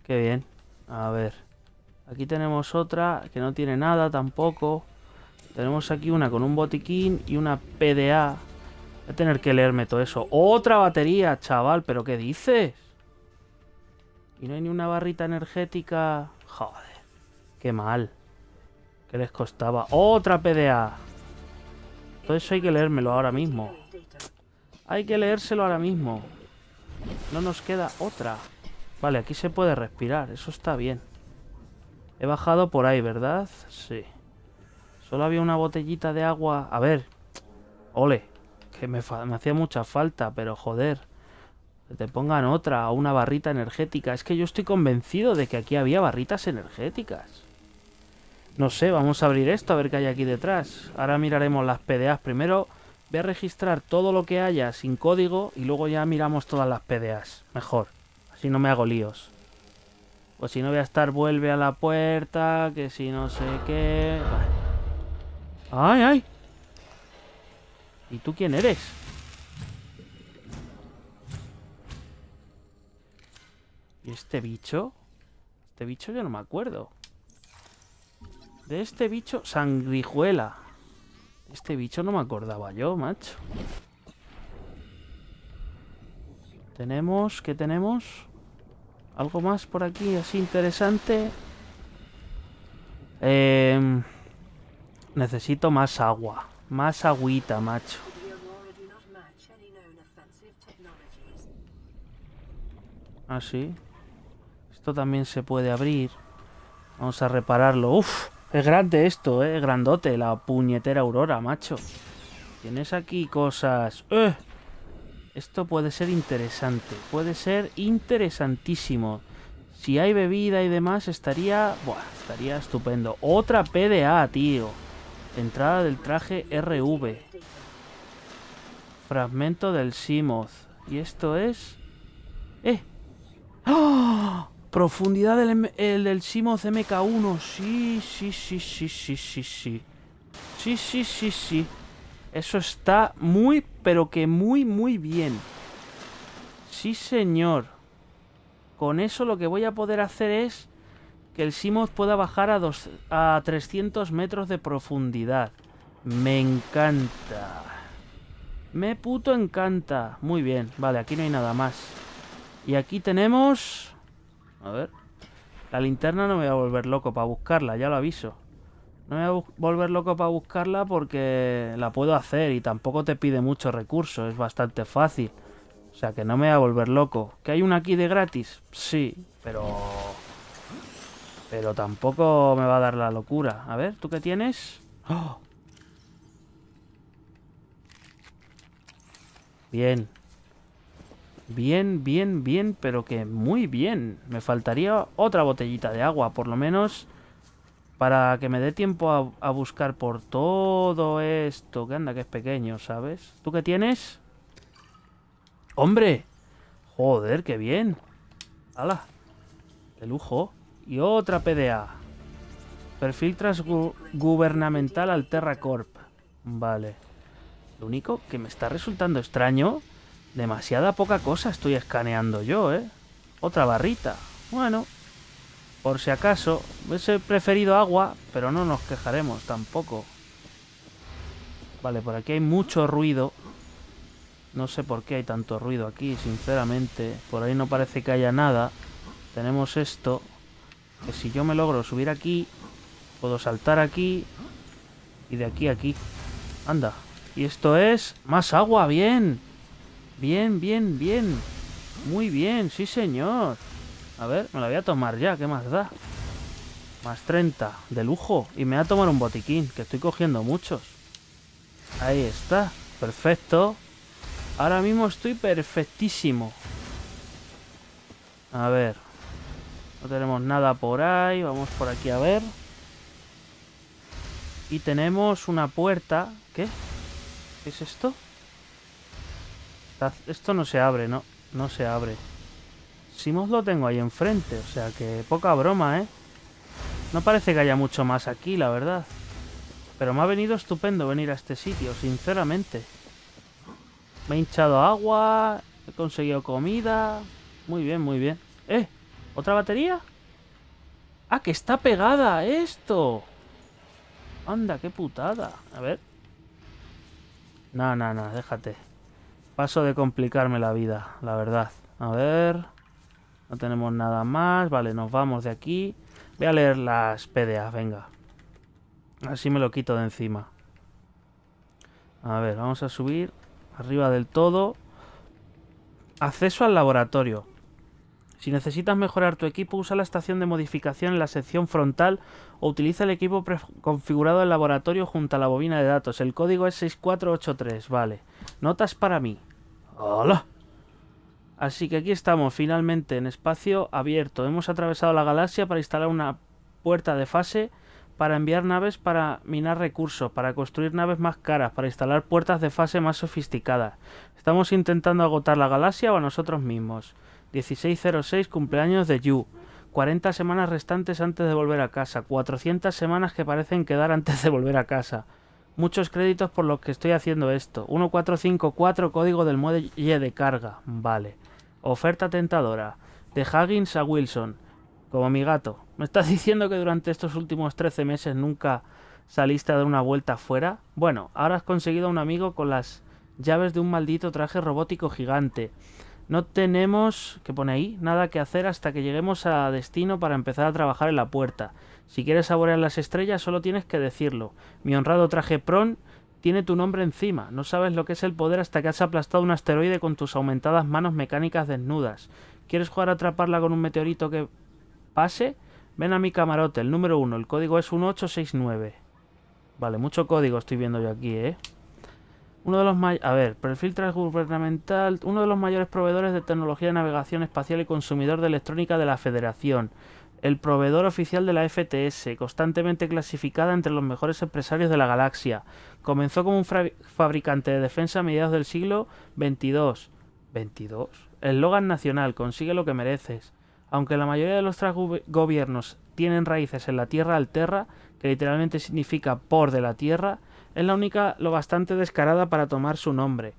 Qué bien. A ver. Aquí tenemos otra que no tiene nada tampoco. Tenemos aquí una con un botiquín y una PDA. Voy a tener que leerme todo eso. ¡Otra batería, chaval! ¿Pero qué dices? Y no hay ni una barrita energética. Joder. Qué mal. ¿Qué les costaba? ¡Otra PDA! Todo eso hay que leérmelo ahora mismo. Hay que leérselo ahora mismo. No nos queda otra. Vale, aquí se puede respirar. Eso está bien. He bajado por ahí, ¿verdad? Sí. Solo había una botellita de agua. A ver. Ole. Que me, hacía mucha falta, pero joder. Que te pongan otra o una barrita energética. Es que yo estoy convencido de que aquí había barritas energéticas. No sé, vamos a abrir esto a ver qué hay aquí detrás. Ahora miraremos las PDAs. Primero voy a registrar todo lo que haya sin código y luego ya miramos todas las PDAs. Mejor. Así no me hago líos. Pues si no voy a estar, vuelve a la puerta, que si no sé qué... ¡Ay, ay! ¿Y tú quién eres? ¿Y este bicho? Este bicho yo no me acuerdo. De este bicho, sangrijuela. Este bicho no me acordaba yo, macho. Tenemos, ¿qué tenemos? ¿Algo más por aquí así interesante? Eh... Necesito más agua. Más agüita, macho. Ah, sí. Esto también se puede abrir. Vamos a repararlo. ¡Uf! Es grande esto, ¿eh? Grandote, la puñetera aurora, macho. Tienes aquí cosas... ¡Eh! Esto puede ser interesante. Puede ser interesantísimo. Si hay bebida y demás, estaría... Buah, estaría estupendo. Otra PDA, tío. Entrada del traje RV. Fragmento del Simoth. Y esto es... ¡Eh! ¡Oh! Profundidad del, el, del Simoth MK1. Sí, sí, sí, sí, sí, sí, sí. Sí, sí, sí, sí. Eso está muy, pero que muy, muy bien. Sí, señor. Con eso lo que voy a poder hacer es que el Simoth pueda bajar a, dos, a 300 metros de profundidad. Me encanta. Me puto encanta. Muy bien. Vale, aquí no hay nada más. Y aquí tenemos... A ver. La linterna no me voy a volver loco para buscarla, ya lo aviso. No me voy a volver loco para buscarla porque la puedo hacer y tampoco te pide mucho recurso, es bastante fácil. O sea que no me voy a volver loco. ¿Que hay una aquí de gratis? Sí, pero pero tampoco me va a dar la locura. A ver, ¿tú qué tienes? ¡Oh! Bien. Bien, bien, bien, pero que muy bien. Me faltaría otra botellita de agua, por lo menos para que me dé tiempo a, buscar por todo esto. Que anda, que es pequeño, ¿sabes? ¿Tú qué tienes? ¡Hombre! Joder, qué bien. ¡Hala! ¡Qué lujo! Y otra PDA. Perfil transgubernamental al Terracorp. Vale. Lo único que me está resultando extraño... Demasiada poca cosa estoy escaneando yo, ¿eh? Otra barrita. Bueno. Por si acaso. Hubiese preferido agua, pero no nos quejaremos tampoco. Vale, por aquí hay mucho ruido. No sé por qué hay tanto ruido aquí, sinceramente. Por ahí no parece que haya nada. Tenemos esto. Que si yo me logro subir aquí, puedo saltar aquí y de aquí a aquí. Anda. Y esto es más agua, bien. Bien, bien, bien. Muy bien, sí señor. A ver, me la voy a tomar ya, ¿qué más da? Más 30, de lujo. Y me voy a tomar un botiquín, que estoy cogiendo muchos. Ahí está, perfecto. Ahora mismo estoy perfectísimo. A ver, no tenemos nada por ahí. Vamos por aquí a ver. Y tenemos una puerta. ¿Qué? ¿Qué es esto? Esto no se abre, ¿no? No se abre. Simos lo tengo ahí enfrente. O sea que poca broma, ¿eh? No parece que haya mucho más aquí, la verdad. Pero me ha venido estupendo venir a este sitio, sinceramente. Me he hinchado agua, he conseguido comida. Muy bien, muy bien. ¡Eh! ¿Otra batería? ¡Ah, que está pegada esto! Anda, qué putada. A ver. No, no, no, déjate. Paso de complicarme la vida, la verdad. A ver. No tenemos nada más. Vale, nos vamos de aquí. Voy a leer las PDA, venga. Así me lo quito de encima. A ver, vamos a subir. Arriba del todo. Acceso al laboratorio. Si necesitas mejorar tu equipo, usa la estación de modificación en la sección frontal o utiliza el equipo configurado en laboratorio junto a la bobina de datos. El código es 6483, vale. Notas para mí. ¡Hola! Así que aquí estamos, finalmente, en espacio abierto. Hemos atravesado la galaxia para instalar una puerta de fase, para enviar naves para minar recursos, para construir naves más caras, para instalar puertas de fase más sofisticadas. Estamos intentando agotar la galaxia o a nosotros mismos. 1606 cumpleaños de Yu. 40 semanas restantes antes de volver a casa. 400 semanas que parecen quedar antes de volver a casa. Muchos créditos por los que estoy haciendo esto. 1454 código del y de carga. Vale. Oferta tentadora. De Huggins a Wilson. Como mi gato. ¿Me estás diciendo que durante estos últimos 13 meses nunca saliste a dar una vuelta afuera? Bueno, ahora has conseguido a un amigo con las llaves de un maldito traje robótico gigante. No tenemos, que pone ahí, nada que hacer hasta que lleguemos a destino para empezar a trabajar en la puerta. Si quieres saborear las estrellas, solo tienes que decirlo. Mi honrado traje pron tiene tu nombre encima. No sabes lo que es el poder hasta que has aplastado un asteroide con tus aumentadas manos mecánicas desnudas. ¿Quieres jugar a atraparla con un meteorito que pase? Ven a mi camarote, el número uno. El código es 1869. Vale, mucho código estoy viendo yo aquí, ¿eh? uno de los a ver, perfil transgubernamental, uno de los mayores proveedores de tecnología de navegación espacial y consumidor de electrónica de la Federación, el proveedor oficial de la FTS, constantemente clasificada entre los mejores empresarios de la galaxia. Comenzó como un fabricante de defensa a mediados del siglo XXII. ¿22? Logan nacional, consigue lo que mereces. Aunque la mayoría de los gobiernos tienen raíces en la Tierra Alterra, que literalmente significa por de la Tierra, es la única lo bastante descarada para tomar su nombre.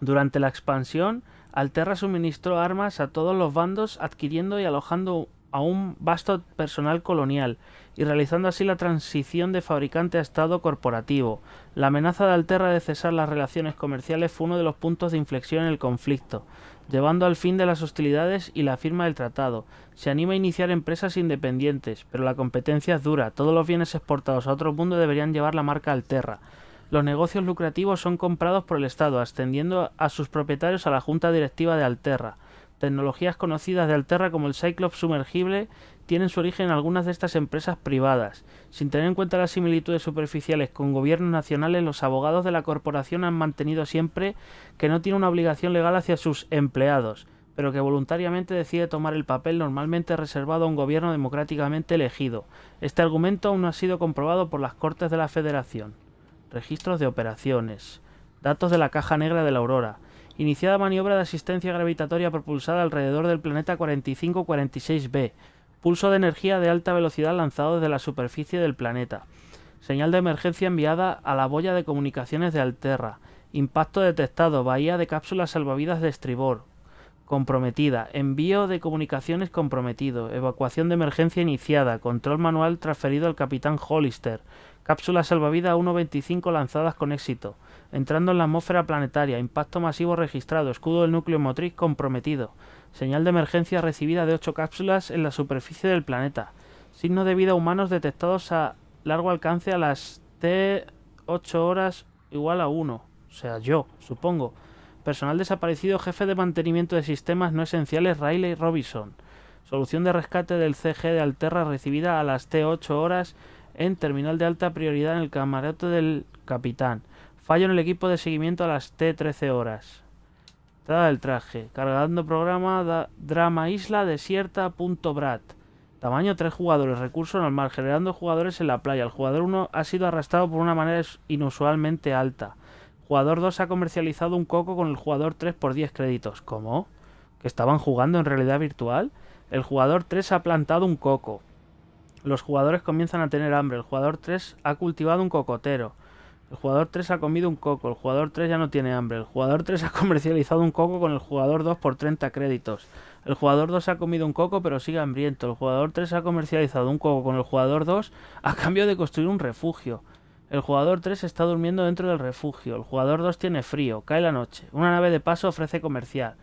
Durante la expansión, Alterra suministró armas a todos los bandos adquiriendo y alojando a un vasto personal colonial y realizando así la transición de fabricante a estado corporativo. La amenaza de Alterra de cesar las relaciones comerciales fue uno de los puntos de inflexión en el conflicto, llevando al fin de las hostilidades y la firma del tratado, se anima a iniciar empresas independientes, pero la competencia es dura. Todos los bienes exportados a otro mundo deberían llevar la marca Alterra. Los negocios lucrativos son comprados por el Estado, ascendiendo a sus propietarios a la junta directiva de Alterra. Tecnologías conocidas de Alterra como el Cyclops sumergible tienen su origen en algunas de estas empresas privadas. Sin tener en cuenta las similitudes superficiales con gobiernos nacionales, los abogados de la corporación han mantenido siempre que no tiene una obligación legal hacia sus empleados pero que voluntariamente decide tomar el papel normalmente reservado a un gobierno democráticamente elegido. Este argumento aún no ha sido comprobado por las Cortes de la Federación. Registros de operaciones. Datos de la Caja Negra de la Aurora. Iniciada maniobra de asistencia gravitatoria propulsada alrededor del planeta 4546b. Pulso de energía de alta velocidad lanzado desde la superficie del planeta. Señal de emergencia enviada a la boya de comunicaciones de Alterra. Impacto detectado. Bahía de cápsulas salvavidas de estribor comprometida, envío de comunicaciones comprometido, evacuación de emergencia iniciada, control manual transferido al capitán Hollister, cápsulas salvavidas 1.25 lanzadas con éxito, entrando en la atmósfera planetaria, impacto masivo registrado, escudo del núcleo motriz comprometido, señal de emergencia recibida de 8 cápsulas en la superficie del planeta, signo de vida humanos detectados a largo alcance a las T8 horas igual a 1, o sea, yo, supongo. Personal desaparecido, jefe de mantenimiento de sistemas no esenciales Riley Robinson. Solución de rescate del CG de Alterra recibida a las T8 horas en terminal de alta prioridad en el camarote del capitán. Fallo en el equipo de seguimiento a las T13 horas. Entrada del traje. Cargando programa Drama Isla Desierta. Brat. Tamaño 3 jugadores. Recurso normal. Generando jugadores en la playa. El jugador 1 ha sido arrastrado por una manera inusualmente alta. Jugador 2 ha comercializado un coco con el jugador 3 por 10 créditos. ¿Cómo? ¿Que estaban jugando en realidad virtual? El jugador 3 ha plantado un coco. Los jugadores comienzan a tener hambre. El jugador 3 ha cultivado un cocotero. El jugador 3 ha comido un coco. El jugador 3 ya no tiene hambre. El jugador 3 ha comercializado un coco con el jugador 2 por 30 créditos. El jugador 2 ha comido un coco pero sigue hambriento. El jugador 3 ha comercializado un coco con el jugador 2 a cambio de construir un refugio. El jugador 3 está durmiendo dentro del refugio. El jugador 2 tiene frío. Cae la noche. Una nave de paso ofrece comercial.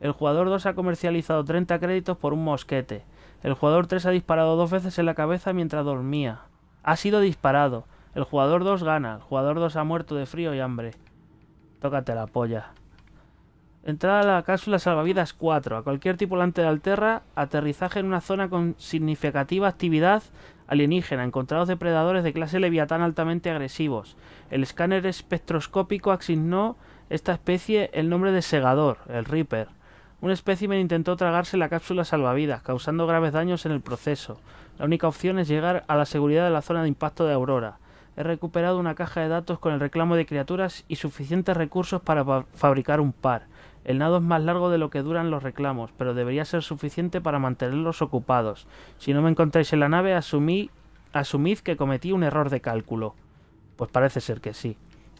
El jugador 2 ha comercializado 30 créditos por un mosquete. El jugador 3 ha disparado dos veces en la cabeza mientras dormía. Ha sido disparado. El jugador 2 gana. El jugador 2 ha muerto de frío y hambre. Tócate la polla. Entrada a la cápsula salvavidas 4. A cualquier tripulante de Alterra, aterrizaje en una zona con significativa actividad alienígena, encontrados depredadores de clase leviatán altamente agresivos. El escáner espectroscópico asignó esta especie el nombre de segador, el Reaper. Un espécimen intentó tragarse la cápsula salvavidas, causando graves daños en el proceso. La única opción es llegar a la seguridad de la zona de impacto de Aurora. He recuperado una caja de datos con el reclamo de criaturas y suficientes recursos para fabricar un par. El nado es más largo de lo que duran los reclamos, pero debería ser suficiente para mantenerlos ocupados. Si no me encontráis en la nave, asumí, asumid que cometí un error de cálculo. Pues parece ser que sí.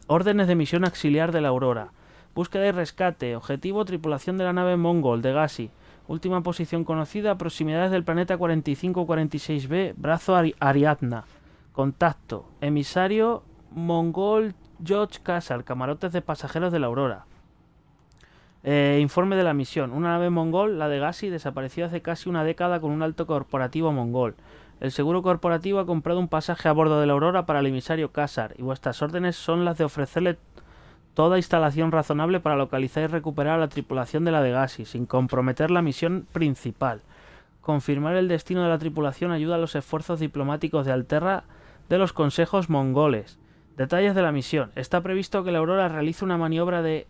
Órdenes de misión auxiliar de la Aurora. Búsqueda y rescate. Objetivo tripulación de la nave Mongol de Gassi. Última posición conocida, proximidades del planeta 4546b, brazo Ariadna. Contacto. Emisario Mongol George Casar, camarotes de pasajeros de la Aurora. Eh, informe de la misión. Una nave mongol, la de Gassi, desapareció hace casi una década con un alto corporativo mongol. El seguro corporativo ha comprado un pasaje a bordo de la Aurora para el emisario Casar y vuestras órdenes son las de ofrecerle toda instalación razonable para localizar y recuperar a la tripulación de la de Gassi, sin comprometer la misión principal. Confirmar el destino de la tripulación ayuda a los esfuerzos diplomáticos de Alterra de los consejos mongoles. Detalles de la misión. Está previsto que la Aurora realice una maniobra de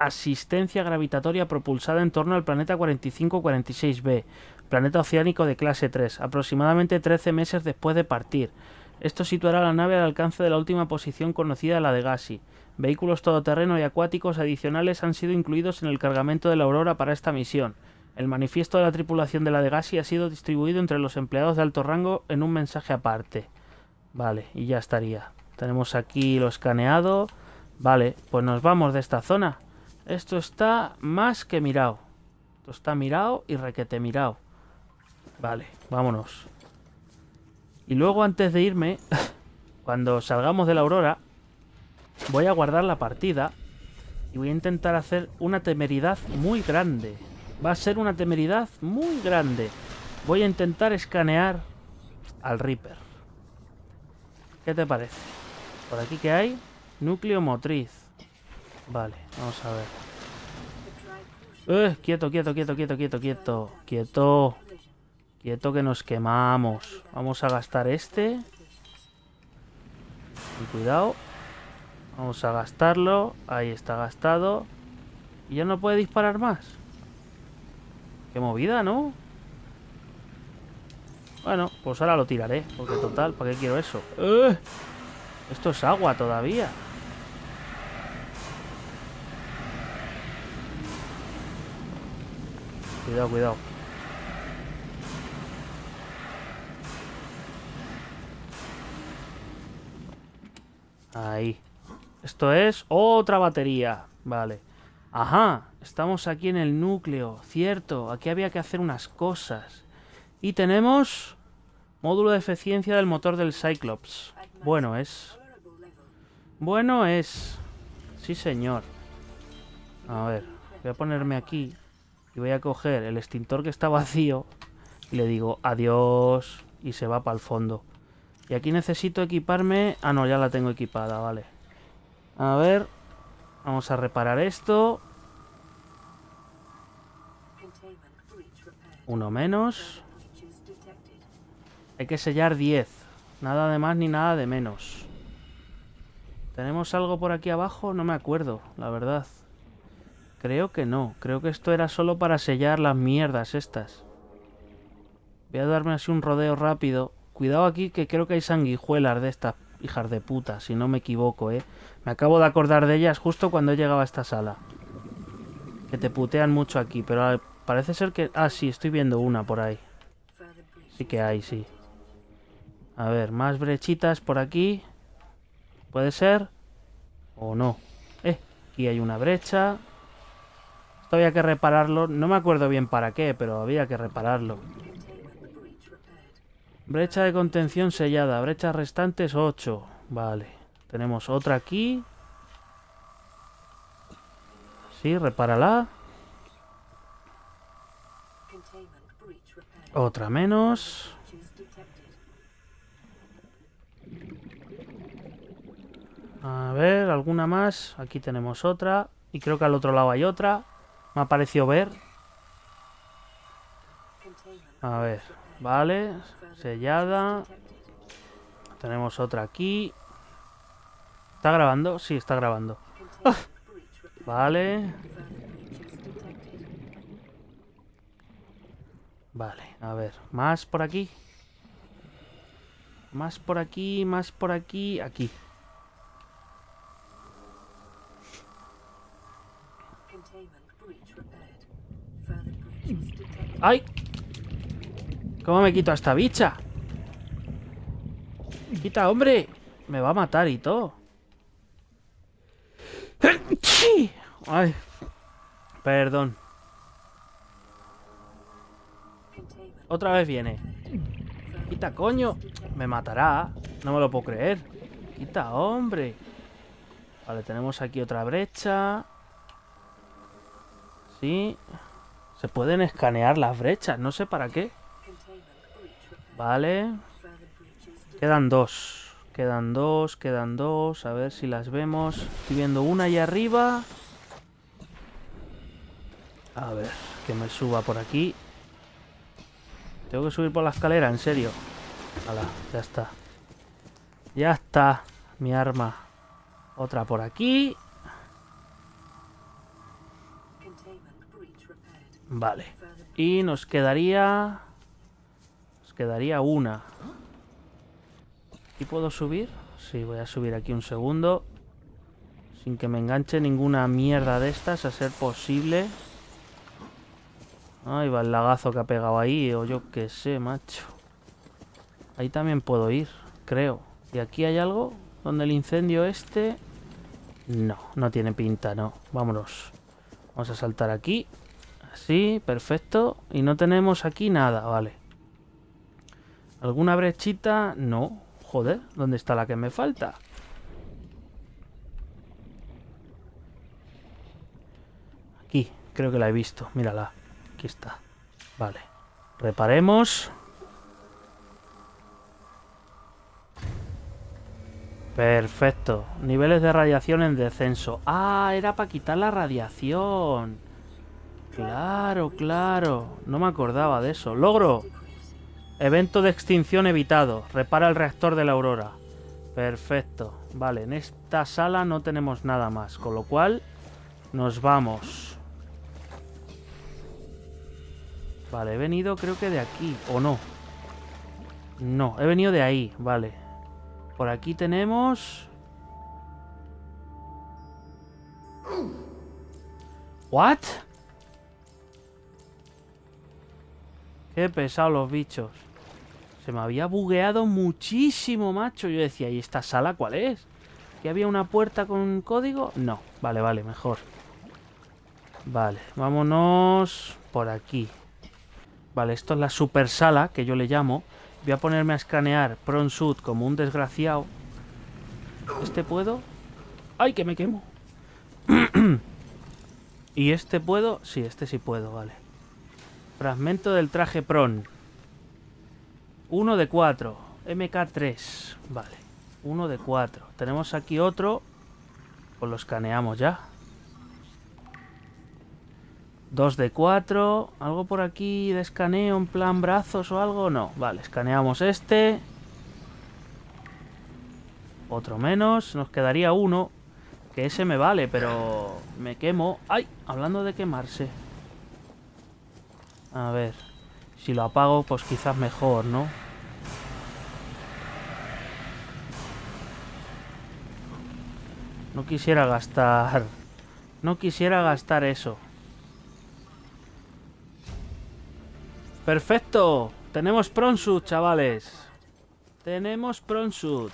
asistencia gravitatoria propulsada en torno al planeta 4546b, planeta oceánico de clase 3, aproximadamente 13 meses después de partir. Esto situará la nave al alcance de la última posición conocida, la de Gassi. Vehículos todoterreno y acuáticos adicionales han sido incluidos en el cargamento de la Aurora para esta misión. El manifiesto de la tripulación de la de Gassi ha sido distribuido entre los empleados de alto rango en un mensaje aparte. Vale, y ya estaría. Tenemos aquí lo escaneado. Vale, pues nos vamos de esta zona. Esto está más que mirado. Esto está mirado y requete mirado. Vale, vámonos. Y luego antes de irme, cuando salgamos de la aurora, voy a guardar la partida y voy a intentar hacer una temeridad muy grande. Va a ser una temeridad muy grande. Voy a intentar escanear al Reaper. ¿Qué te parece? Por aquí que hay núcleo motriz. Vale, vamos a ver. Eh, quieto, quieto, quieto, quieto, quieto, quieto. Quieto. Quieto que nos quemamos. Vamos a gastar este. y cuidado. Vamos a gastarlo. Ahí está gastado. Y ya no puede disparar más. Qué movida, ¿no? Bueno, pues ahora lo tiraré. Porque total, ¿para qué quiero eso? ¡Eh! Esto es agua todavía. Cuidado, cuidado. Ahí. Esto es otra batería. Vale. Ajá, estamos aquí en el núcleo. Cierto, aquí había que hacer unas cosas. Y tenemos... Módulo de eficiencia del motor del Cyclops. Bueno es. Bueno es. Sí, señor. A ver, voy a ponerme aquí. Y voy a coger el extintor que está vacío. Y le digo adiós. Y se va para el fondo. Y aquí necesito equiparme... Ah, no, ya la tengo equipada, vale. A ver. Vamos a reparar esto. Uno menos. Hay que sellar 10. Nada de más ni nada de menos. ¿Tenemos algo por aquí abajo? No me acuerdo, la verdad. Creo que no. Creo que esto era solo para sellar las mierdas estas. Voy a darme así un rodeo rápido. Cuidado aquí que creo que hay sanguijuelas de estas hijas de puta, si no me equivoco, ¿eh? Me acabo de acordar de ellas justo cuando he llegado a esta sala. Que te putean mucho aquí, pero parece ser que... Ah, sí, estoy viendo una por ahí. Sí que hay, sí. A ver, más brechitas por aquí. ¿Puede ser? ¿O no? Eh, aquí hay una brecha había que repararlo. No me acuerdo bien para qué, pero había que repararlo. Brecha de contención sellada. Brechas restantes 8. Vale. Tenemos otra aquí. Sí, repárala. Otra menos. A ver, alguna más. Aquí tenemos otra. Y creo que al otro lado hay otra. Me ha parecido ver. A ver, vale. Sellada. Tenemos otra aquí. ¿Está grabando? Sí, está grabando. Vale. Vale, a ver. Más por aquí. Más por aquí, más por aquí, aquí. ¡Ay! ¿Cómo me quito a esta bicha? ¡Quita, hombre! Me va a matar y todo. ¡Ay! Perdón. Otra vez viene. Quita, coño. Me matará. No me lo puedo creer. Quita, hombre. Vale, tenemos aquí otra brecha. Sí. Se pueden escanear las brechas, no sé para qué. Vale. Quedan dos. Quedan dos, quedan dos. A ver si las vemos. Estoy viendo una ahí arriba. A ver, que me suba por aquí. Tengo que subir por la escalera, en serio. Hala, ya está. Ya está mi arma. Otra por aquí. Vale. Y nos quedaría... Nos quedaría una. ¿Y puedo subir? Sí, voy a subir aquí un segundo. Sin que me enganche ninguna mierda de estas, a ser posible. Ahí va el lagazo que ha pegado ahí, o yo qué sé, macho. Ahí también puedo ir, creo. ¿Y aquí hay algo? Donde el incendio este... No, no tiene pinta, no. Vámonos. Vamos a saltar aquí. Así, perfecto. Y no tenemos aquí nada, vale. ¿Alguna brechita? No. Joder, ¿dónde está la que me falta? Aquí, creo que la he visto. Mírala. Aquí está. Vale. Reparemos. Perfecto. Niveles de radiación en descenso. Ah, era para quitar la radiación. Claro, claro. No me acordaba de eso. Logro. Evento de extinción evitado. Repara el reactor de la Aurora. Perfecto. Vale, en esta sala no tenemos nada más. Con lo cual, nos vamos. Vale, he venido creo que de aquí. ¿O no? No, he venido de ahí. Vale. Por aquí tenemos... What? Qué pesados los bichos. Se me había bugueado muchísimo, macho. Yo decía, ¿y esta sala cuál es? ¿Que había una puerta con un código? No. Vale, vale, mejor. Vale, vámonos por aquí. Vale, esto es la super sala, que yo le llamo. Voy a ponerme a escanear Pronsuit como un desgraciado. ¿Este puedo? ¡Ay, que me quemo! ¿Y este puedo? Sí, este sí puedo, vale. Fragmento del traje Pron. 1 de 4. MK3. Vale. Uno de 4. Tenemos aquí otro. Pues lo escaneamos ya. 2 de 4. ¿Algo por aquí de escaneo en plan brazos o algo? No. Vale, escaneamos este. Otro menos. Nos quedaría uno. Que ese me vale, pero me quemo. ¡Ay! Hablando de quemarse. A ver. Si lo apago, pues quizás mejor, ¿no? No quisiera gastar... No quisiera gastar eso. ¡Perfecto! Tenemos Pronsut, chavales. Tenemos Pronsut.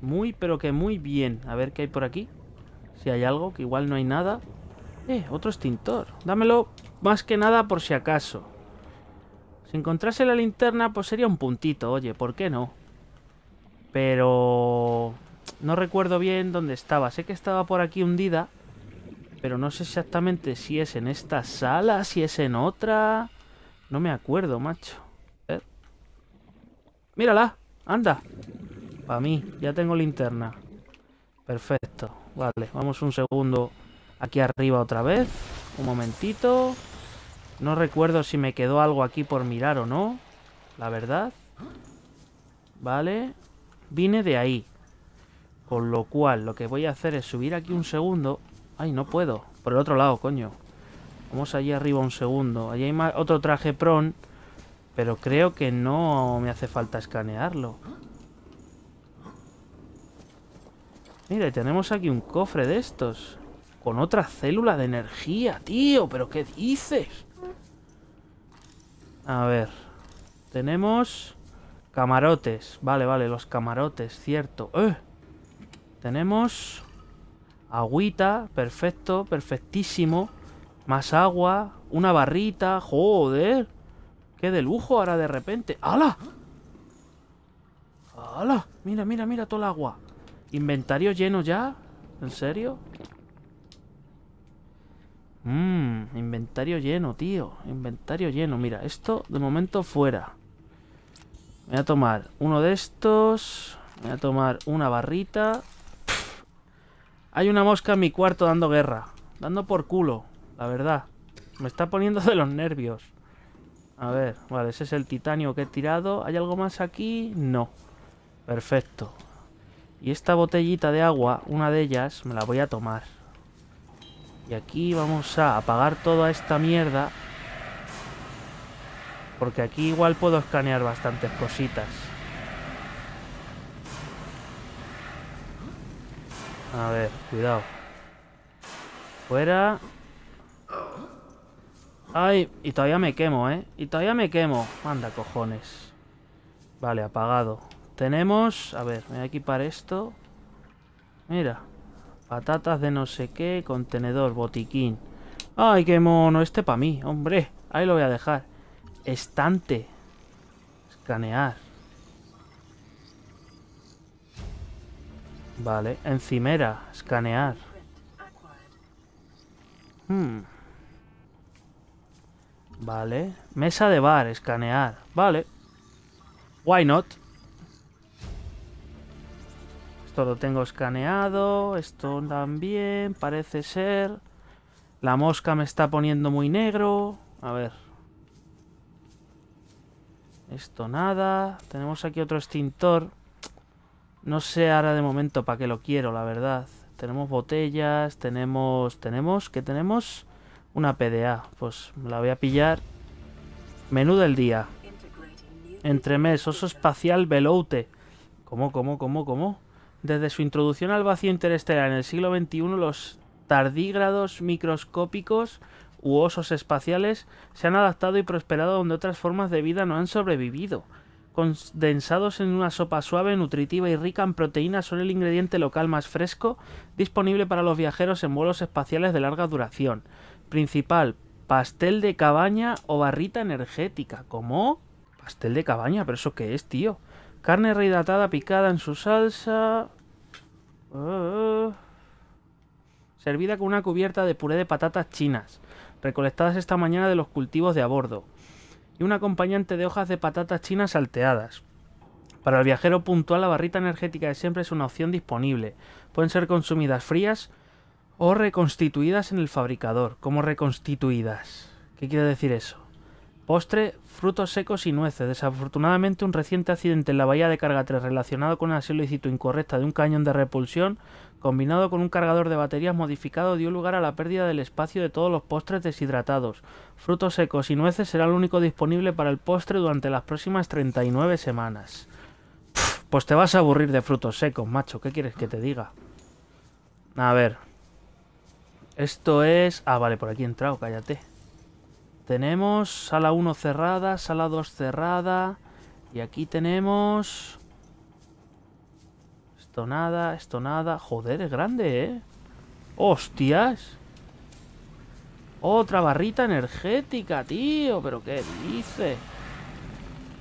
Muy, pero que muy bien. A ver qué hay por aquí. Si hay algo, que igual no hay nada. Eh, otro extintor. Dámelo más que nada por si acaso. Si encontrase la linterna, pues sería un puntito, oye, ¿por qué no? Pero... No recuerdo bien dónde estaba. Sé que estaba por aquí hundida, pero no sé exactamente si es en esta sala, si es en otra... No me acuerdo, macho. ¿Eh? Mírala, anda. Para mí, ya tengo linterna. Perfecto, vale, vamos un segundo Aquí arriba otra vez. Un momentito. No recuerdo si me quedó algo aquí por mirar o no. La verdad. Vale. Vine de ahí. Con lo cual, lo que voy a hacer es subir aquí un segundo. Ay, no puedo. Por el otro lado, coño. Vamos allí arriba un segundo. Allí hay otro traje pron. Pero creo que no me hace falta escanearlo. Mira, tenemos aquí un cofre de estos. Con otra célula de energía, tío. ¿Pero qué dices? A ver. Tenemos... Camarotes. Vale, vale, los camarotes, cierto. ¡Eh! Tenemos... Agüita, perfecto, perfectísimo. Más agua, una barrita, joder. Qué de lujo ahora de repente. ¡Hala! ¡Hala! Mira, mira, mira todo el agua. Inventario lleno ya. ¿En serio? Mmm, inventario lleno, tío. Inventario lleno. Mira, esto de momento fuera. voy a tomar uno de estos. voy a tomar una barrita. Hay una mosca en mi cuarto dando guerra. Dando por culo, la verdad. Me está poniendo de los nervios. A ver, vale, ese es el titanio que he tirado. ¿Hay algo más aquí? No. Perfecto. Y esta botellita de agua, una de ellas, me la voy a tomar. Y aquí vamos a apagar toda esta mierda. Porque aquí igual puedo escanear bastantes cositas. A ver, cuidado. Fuera. Ay, y todavía me quemo, ¿eh? Y todavía me quemo. Manda cojones. Vale, apagado. Tenemos... A ver, voy a equipar esto. Mira. Patatas de no sé qué, contenedor, botiquín. ¡Ay, qué mono! Este para mí, hombre. Ahí lo voy a dejar. Estante. Escanear. Vale, encimera, escanear. Hmm. Vale, mesa de bar, escanear. Vale. Why not? Esto lo tengo escaneado. Esto también, parece ser. La mosca me está poniendo muy negro. A ver. Esto nada. Tenemos aquí otro extintor. No sé ahora de momento para qué lo quiero, la verdad. Tenemos botellas, tenemos... ¿Tenemos? ¿Qué tenemos? Una PDA. Pues la voy a pillar. Menú del día. Entremés, oso espacial veloute. ¿Cómo, cómo, cómo, cómo? Desde su introducción al vacío interestelar en el siglo XXI, los tardígrados microscópicos u osos espaciales se han adaptado y prosperado donde otras formas de vida no han sobrevivido. Condensados en una sopa suave, nutritiva y rica en proteínas, son el ingrediente local más fresco disponible para los viajeros en vuelos espaciales de larga duración. Principal, pastel de cabaña o barrita energética. ¿Cómo? ¿Pastel de cabaña? ¿Pero eso qué es, tío? Carne rehidratada picada en su salsa. Ah. servida con una cubierta de puré de patatas chinas, recolectadas esta mañana de los cultivos de a bordo. Y un acompañante de hojas de patatas chinas salteadas. Para el viajero puntual, la barrita energética de siempre es una opción disponible. Pueden ser consumidas frías o reconstituidas en el fabricador. como reconstituidas? ¿Qué quiere decir eso? Postre frutos secos y nueces. Desafortunadamente, un reciente accidente en la bahía de carga 3 relacionado con la solicitud incorrecta de un cañón de repulsión, combinado con un cargador de baterías modificado, dio lugar a la pérdida del espacio de todos los postres deshidratados. Frutos secos y nueces será lo único disponible para el postre durante las próximas 39 semanas. pues te vas a aburrir de frutos secos, macho. ¿Qué quieres que te diga? A ver. Esto es... Ah, vale, por aquí he entrado, cállate tenemos sala 1 cerrada, sala 2 cerrada. Y aquí tenemos... Esto nada, esto nada. Joder, es grande, ¿eh? ¡Hostias! Otra barrita energética, tío. ¿Pero qué dice?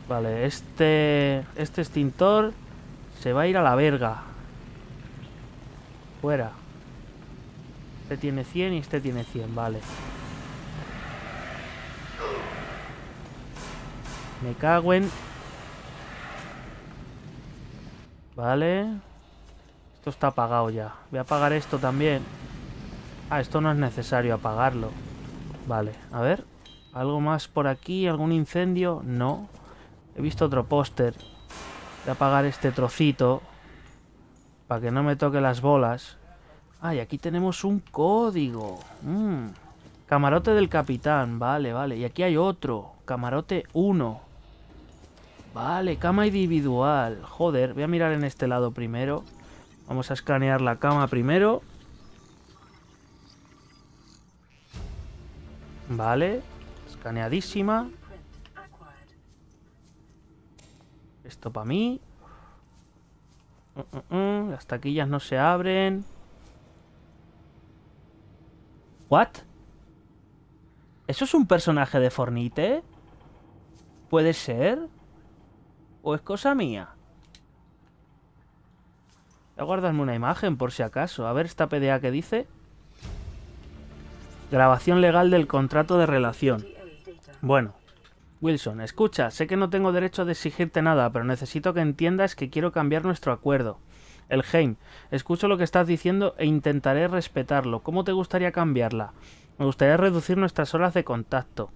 Vale, este... Este extintor se va a ir a la verga. Fuera. Este tiene 100 y este tiene 100, vale. Me cago Vale. Esto está apagado ya. Voy a apagar esto también. Ah, esto no es necesario apagarlo. Vale, a ver. ¿Algo más por aquí? ¿Algún incendio? No. He visto otro póster. Voy a apagar este trocito. Para que no me toque las bolas. Ah, y aquí tenemos un código. Mm. Camarote del capitán. Vale, vale. Y aquí hay otro. Camarote 1. Vale, cama individual. Joder, voy a mirar en este lado primero. Vamos a escanear la cama primero. Vale, escaneadísima. Esto para mí. Mm, mm, mm, las taquillas no se abren. ¿What? ¿Eso es un personaje de Fornite? ¿Puede ser? ¿O es cosa mía? Voy a guardarme una imagen por si acaso. A ver esta PDA que dice. Grabación legal del contrato de relación. Bueno. Wilson, escucha, sé que no tengo derecho a exigirte nada, pero necesito que entiendas que quiero cambiar nuestro acuerdo. El Heim, escucho lo que estás diciendo e intentaré respetarlo. ¿Cómo te gustaría cambiarla? Me gustaría reducir nuestras horas de contacto.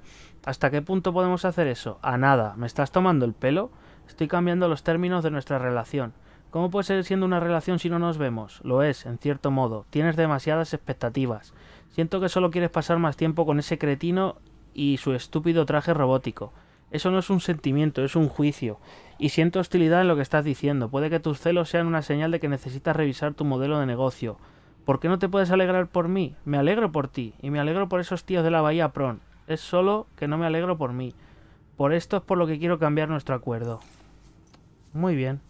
¿Hasta qué punto podemos hacer eso? A nada. ¿Me estás tomando el pelo? Estoy cambiando los términos de nuestra relación. ¿Cómo puede ser siendo una relación si no nos vemos? Lo es, en cierto modo. Tienes demasiadas expectativas. Siento que solo quieres pasar más tiempo con ese cretino y su estúpido traje robótico. Eso no es un sentimiento, es un juicio. Y siento hostilidad en lo que estás diciendo. Puede que tus celos sean una señal de que necesitas revisar tu modelo de negocio. ¿Por qué no te puedes alegrar por mí? Me alegro por ti, y me alegro por esos tíos de la Bahía Pron. Es solo que no me alegro por mí. Por esto es por lo que quiero cambiar nuestro acuerdo. Muy bien.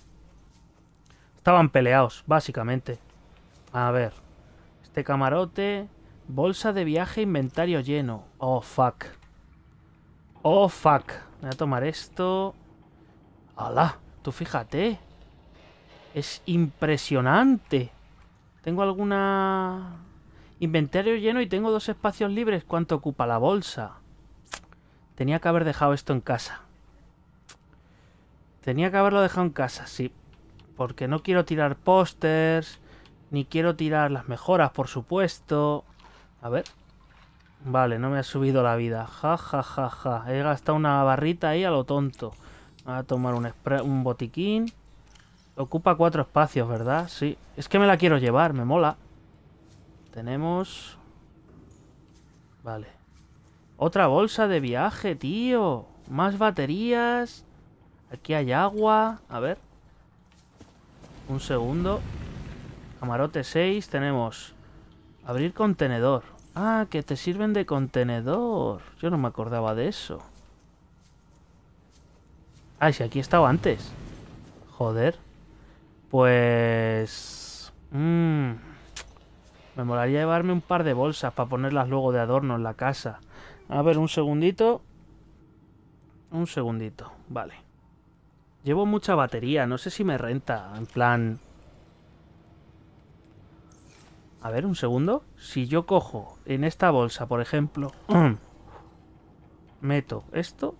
Estaban peleados, básicamente. A ver. Este camarote... Bolsa de viaje, inventario lleno. Oh, fuck. Oh, fuck. Voy a tomar esto. ¡Hala! Tú fíjate. Es impresionante. Tengo alguna... Inventario lleno y tengo dos espacios libres. ¿Cuánto ocupa la bolsa? Tenía que haber dejado esto en casa. Tenía que haberlo dejado en casa, sí. Porque no quiero tirar pósters, ni quiero tirar las mejoras, por supuesto. A ver. Vale, no me ha subido la vida. Ja, ja, ja, ja. He gastado una barrita ahí a lo tonto. Voy a tomar un, un botiquín. Ocupa cuatro espacios, ¿verdad? Sí. Es que me la quiero llevar, me mola. Tenemos... Vale. Otra bolsa de viaje, tío. Más baterías. Aquí hay agua. A ver. Un segundo. Camarote 6. Tenemos... Abrir contenedor. Ah, que te sirven de contenedor. Yo no me acordaba de eso. Ah, si aquí estaba antes. Joder. Pues... Mm, me molaría llevarme un par de bolsas para ponerlas luego de adorno en la casa. A ver, un segundito. Un segundito, vale. Llevo mucha batería, no sé si me renta, en plan... A ver, un segundo. Si yo cojo en esta bolsa, por ejemplo... meto esto...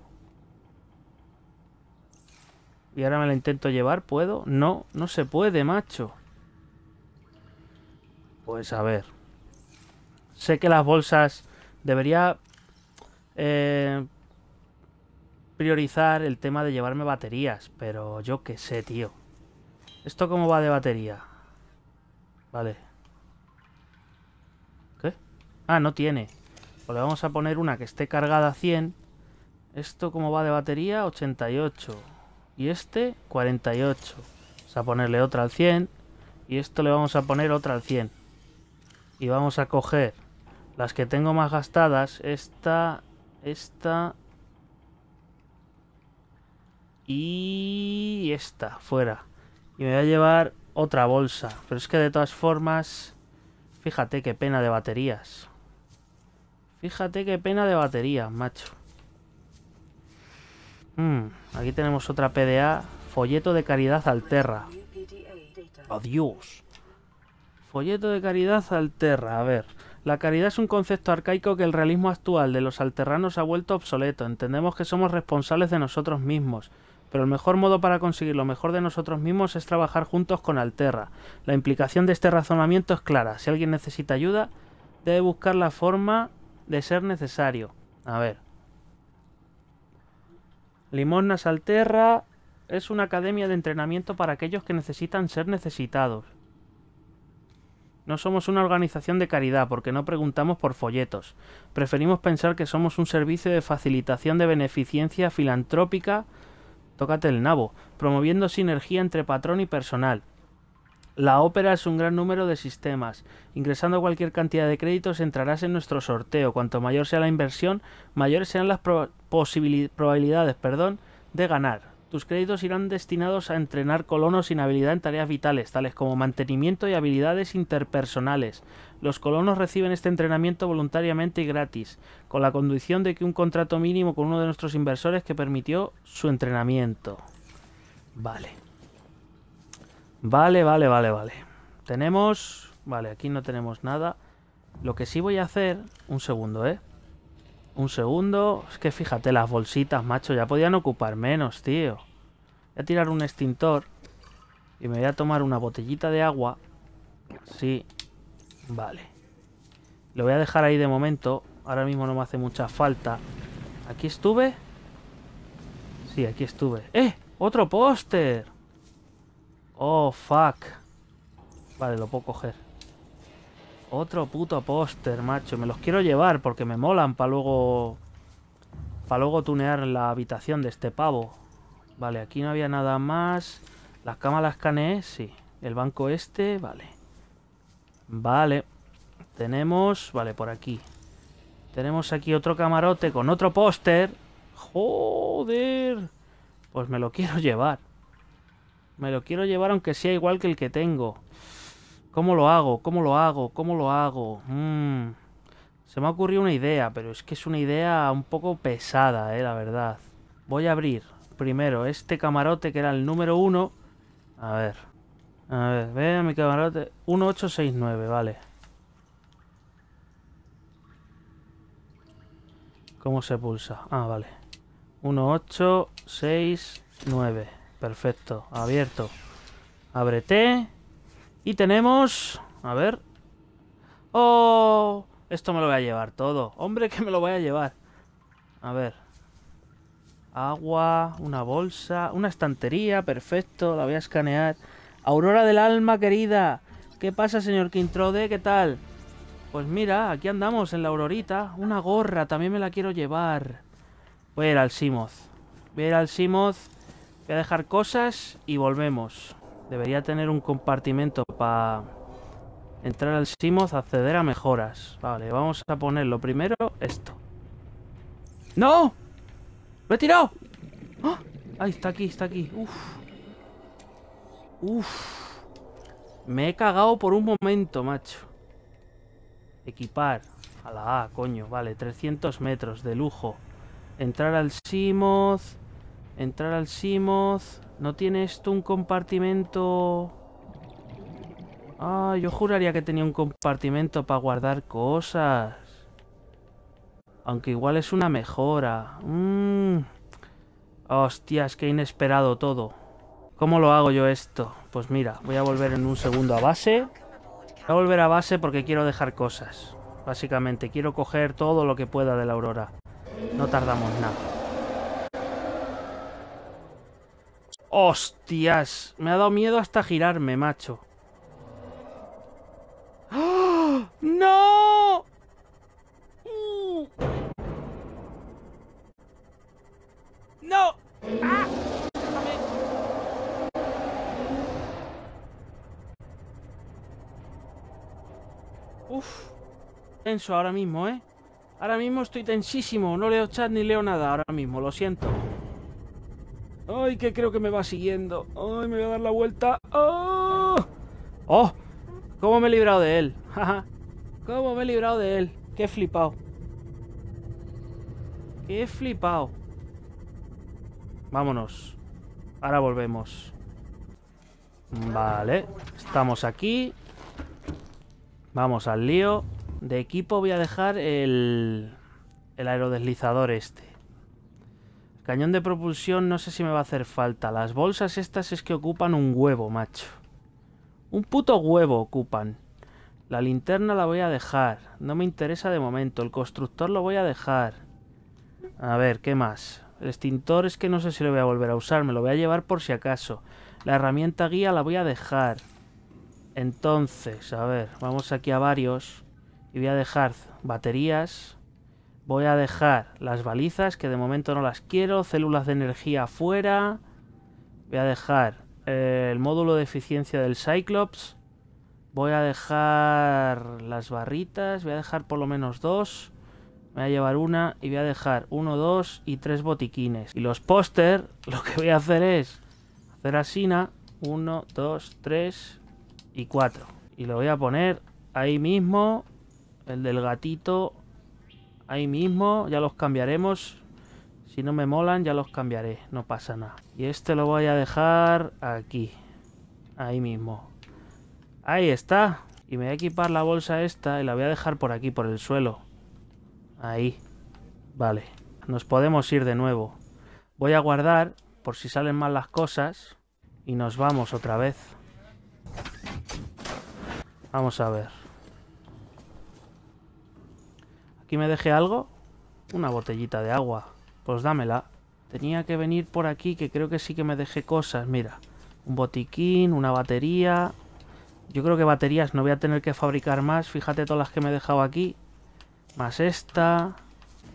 Y ahora me la intento llevar, ¿puedo? No, no se puede, macho. Pues a ver. Sé que las bolsas... Debería... Eh, priorizar el tema de llevarme baterías, pero yo que sé, tío. ¿Esto cómo va de batería? Vale. ¿Qué? Ah, no tiene. Pues le vamos a poner una que esté cargada a 100. ¿Esto cómo va de batería? 88. Y este, 48. Vamos a ponerle otra al 100. Y esto le vamos a poner otra al 100. Y vamos a coger las que tengo más gastadas. Esta, esta y esta, fuera. Y me voy a llevar otra bolsa. Pero es que de todas formas... Fíjate qué pena de baterías. Fíjate qué pena de baterías, macho. Hmm, aquí tenemos otra PDA. Folleto de caridad alterra. Adiós. Folleto de caridad alterra. A ver. La caridad es un concepto arcaico que el realismo actual de los alterranos ha vuelto obsoleto. Entendemos que somos responsables de nosotros mismos pero el mejor modo para conseguir lo mejor de nosotros mismos es trabajar juntos con Alterra. La implicación de este razonamiento es clara. Si alguien necesita ayuda, debe buscar la forma de ser necesario. A ver. ...Limonas Alterra es una academia de entrenamiento para aquellos que necesitan ser necesitados. No somos una organización de caridad porque no preguntamos por folletos. Preferimos pensar que somos un servicio de facilitación de beneficencia filantrópica Tócate el nabo, promoviendo sinergia entre patrón y personal. La ópera es un gran número de sistemas. Ingresando cualquier cantidad de créditos entrarás en nuestro sorteo. Cuanto mayor sea la inversión, mayores serán las probabilidades perdón, de ganar. Tus créditos irán destinados a entrenar colonos sin habilidad en tareas vitales, tales como mantenimiento y habilidades interpersonales. Los colonos reciben este entrenamiento voluntariamente y gratis, con la condición de que un contrato mínimo con uno de nuestros inversores que permitió su entrenamiento. Vale. Vale, vale, vale, vale. Tenemos... Vale, aquí no tenemos nada. Lo que sí voy a hacer... Un segundo, ¿eh? Un segundo... Es que fíjate, las bolsitas, macho. Ya podían ocupar menos, tío. Voy a tirar un extintor. Y me voy a tomar una botellita de agua. Sí, Vale. Lo voy a dejar ahí de momento. Ahora mismo no me hace mucha falta. ¿Aquí estuve? Sí, aquí estuve. ¡Eh! ¡Otro póster! Oh, fuck. Vale, lo puedo coger. Otro puto póster, macho. Me los quiero llevar porque me molan para luego... Para luego tunear la habitación de este pavo. Vale, aquí no había nada más. Las cámaras las sí. El banco este, vale. Vale. Tenemos... Vale, por aquí. Tenemos aquí otro camarote con otro póster. ¡Joder! Pues me lo quiero llevar. Me lo quiero llevar aunque sea igual que el que tengo. ¿Cómo lo hago? ¿Cómo lo hago? ¿Cómo lo hago? Mm. Se me ha ocurrido una idea, pero es que es una idea un poco pesada, eh, la verdad. Voy a abrir primero este camarote que era el número uno. A ver, a ver, ve a mi camarote. 1869, vale. ¿Cómo se pulsa? Ah, vale. 1869. Perfecto. Abierto. Ábrete. Y tenemos... A ver. ¡Oh! Esto me lo voy a llevar todo. Hombre, que me lo voy a llevar. A ver. Agua, una bolsa, una estantería, perfecto. La voy a escanear. Aurora del alma querida. ¿Qué pasa, señor Quintrode? ¿Qué tal? Pues mira, aquí andamos en la aurorita. Una gorra, también me la quiero llevar. Voy a ir al Simoth. Voy a ir al Simoth. Voy a dejar cosas y volvemos. Debería tener un compartimento para entrar al Simoth, acceder a mejoras. Vale, vamos a ponerlo primero esto. ¡No! ¡Lo he tirado! ¡Ay, ¡Ah! está aquí, está aquí! ¡Uf! Uf. Me he cagado por un momento, macho. Equipar. A la A, coño. Vale, 300 metros, de lujo. Entrar al Simos, Entrar al Simos. ¿No tiene esto un compartimento...? Ah, yo juraría que tenía un compartimento para guardar cosas. Aunque igual es una mejora. Mm. Hostias, Que inesperado todo. ¿Cómo lo hago yo esto? Pues mira, voy a volver en un segundo a base. Voy a volver a base porque quiero dejar cosas. Básicamente, quiero coger todo lo que pueda de la aurora. No tardamos nada. ¡Hostias! Me ha dado miedo hasta girarme, macho. ¡Ah! ¡No! ¡Uh! ¡No! ¡Ah! Uf. Tenso ahora mismo, ¿eh? Ahora mismo estoy tensísimo. No leo chat ni leo nada ahora mismo. Lo siento. Ay, que creo que me va siguiendo. Ay, me voy a dar la vuelta. ¡Oh! ¡Oh! ¿Cómo me he librado de él? ¿Cómo me he librado de él? Qué flipado. Qué flipado. Vámonos. Ahora volvemos. Vale. Estamos aquí. Vamos al lío. De equipo voy a dejar el, el aerodeslizador este. cañón de propulsión no sé si me va a hacer falta. Las bolsas estas es que ocupan un huevo, macho. Un puto huevo ocupan. La linterna la voy a dejar. No me interesa de momento. El constructor lo voy a dejar. A ver, ¿qué más? El extintor es que no sé si lo voy a volver a usar. Me lo voy a llevar por si acaso. La herramienta guía la voy a dejar. Entonces, a ver, vamos aquí a varios. Y voy a dejar baterías. Voy a dejar las balizas, que de momento no las quiero. Células de energía afuera. Voy a dejar eh, el módulo de eficiencia del Cyclops. Voy a dejar las barritas. Voy a dejar por lo menos dos. voy a llevar una y voy a dejar uno, dos y tres botiquines. Y los póster, lo que voy a hacer es hacer asina. Uno, dos, tres y 4. Y lo voy a poner ahí mismo. El del gatito. Ahí mismo. Ya los cambiaremos. Si no me molan, ya los cambiaré. No pasa nada. Y este lo voy a dejar aquí. Ahí mismo. Ahí está. Y me voy a equipar la bolsa esta y la voy a dejar por aquí, por el suelo. Ahí. Vale. Nos podemos ir de nuevo. Voy a guardar por si salen mal las cosas. Y nos vamos otra vez. Vamos a ver. Aquí me dejé algo. Una botellita de agua. Pues dámela. Tenía que venir por aquí, que creo que sí que me dejé cosas. Mira, un botiquín, una batería. Yo creo que baterías no voy a tener que fabricar más. Fíjate todas las que me he dejado aquí. Más esta.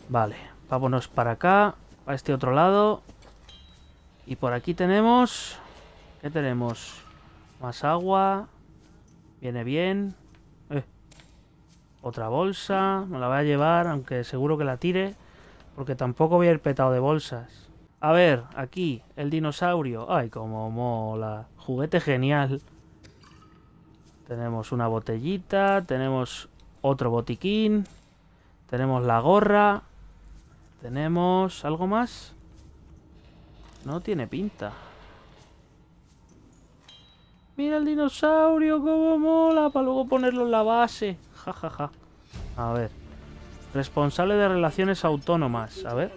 Vale, vámonos para acá. Para este otro lado. Y por aquí tenemos... ¿Qué tenemos? Más agua... Viene bien. Eh. Otra bolsa. Me la voy a llevar, aunque seguro que la tire. Porque tampoco voy a ir petado de bolsas. A ver, aquí, el dinosaurio. Ay, como mola. Juguete genial. Tenemos una botellita, tenemos otro botiquín, tenemos la gorra, tenemos algo más. No tiene pinta. Mira el dinosaurio, cómo mola, para luego ponerlo en la base. Ja, ja, ja. A ver. Responsable de relaciones autónomas. A ver.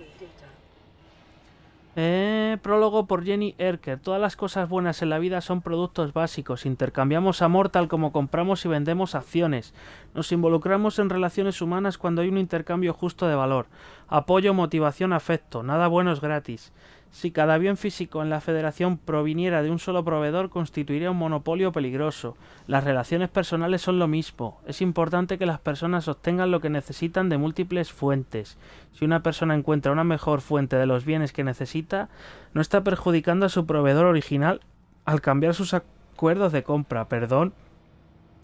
Eh, prólogo por Jenny Erker. Todas las cosas buenas en la vida son productos básicos. Intercambiamos amor tal como compramos y vendemos acciones. Nos involucramos en relaciones humanas cuando hay un intercambio justo de valor. Apoyo, motivación, afecto. Nada bueno es gratis. Si cada bien físico en la federación proviniera de un solo proveedor, constituiría un monopolio peligroso. Las relaciones personales son lo mismo. Es importante que las personas obtengan lo que necesitan de múltiples fuentes. Si una persona encuentra una mejor fuente de los bienes que necesita, no está perjudicando a su proveedor original al cambiar sus acuerdos de compra, perdón.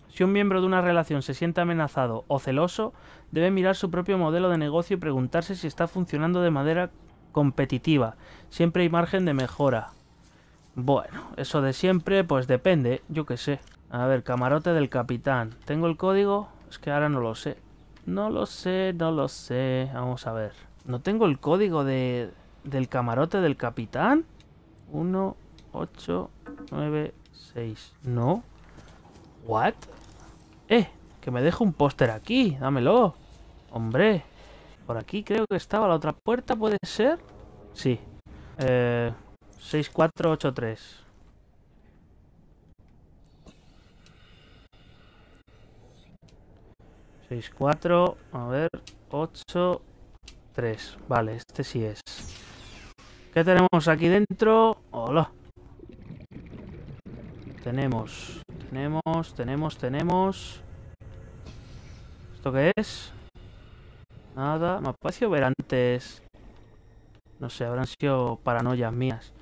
Si un miembro de una relación se siente amenazado o celoso, debe mirar su propio modelo de negocio y preguntarse si está funcionando de manera competitiva. Siempre hay margen de mejora. Bueno, eso de siempre, pues depende, yo qué sé. A ver, camarote del capitán. ¿Tengo el código? Es que ahora no lo sé. No lo sé, no lo sé. Vamos a ver. ¿No tengo el código de, del camarote del capitán? 1, 8, 9, 6. ¿No? ¿What? Eh, que me dejo un póster aquí. Dámelo. Hombre. Por aquí creo que estaba la otra puerta, ¿puede ser? Sí. Eh, 6483. Seis, cuatro, a ver, ocho, tres. Vale, este sí es. ¿Qué tenemos aquí dentro? Hola. Tenemos, tenemos, tenemos, tenemos. ¿Esto qué es? Nada, parecido ver antes... No sé, habrán sido paranoias mías.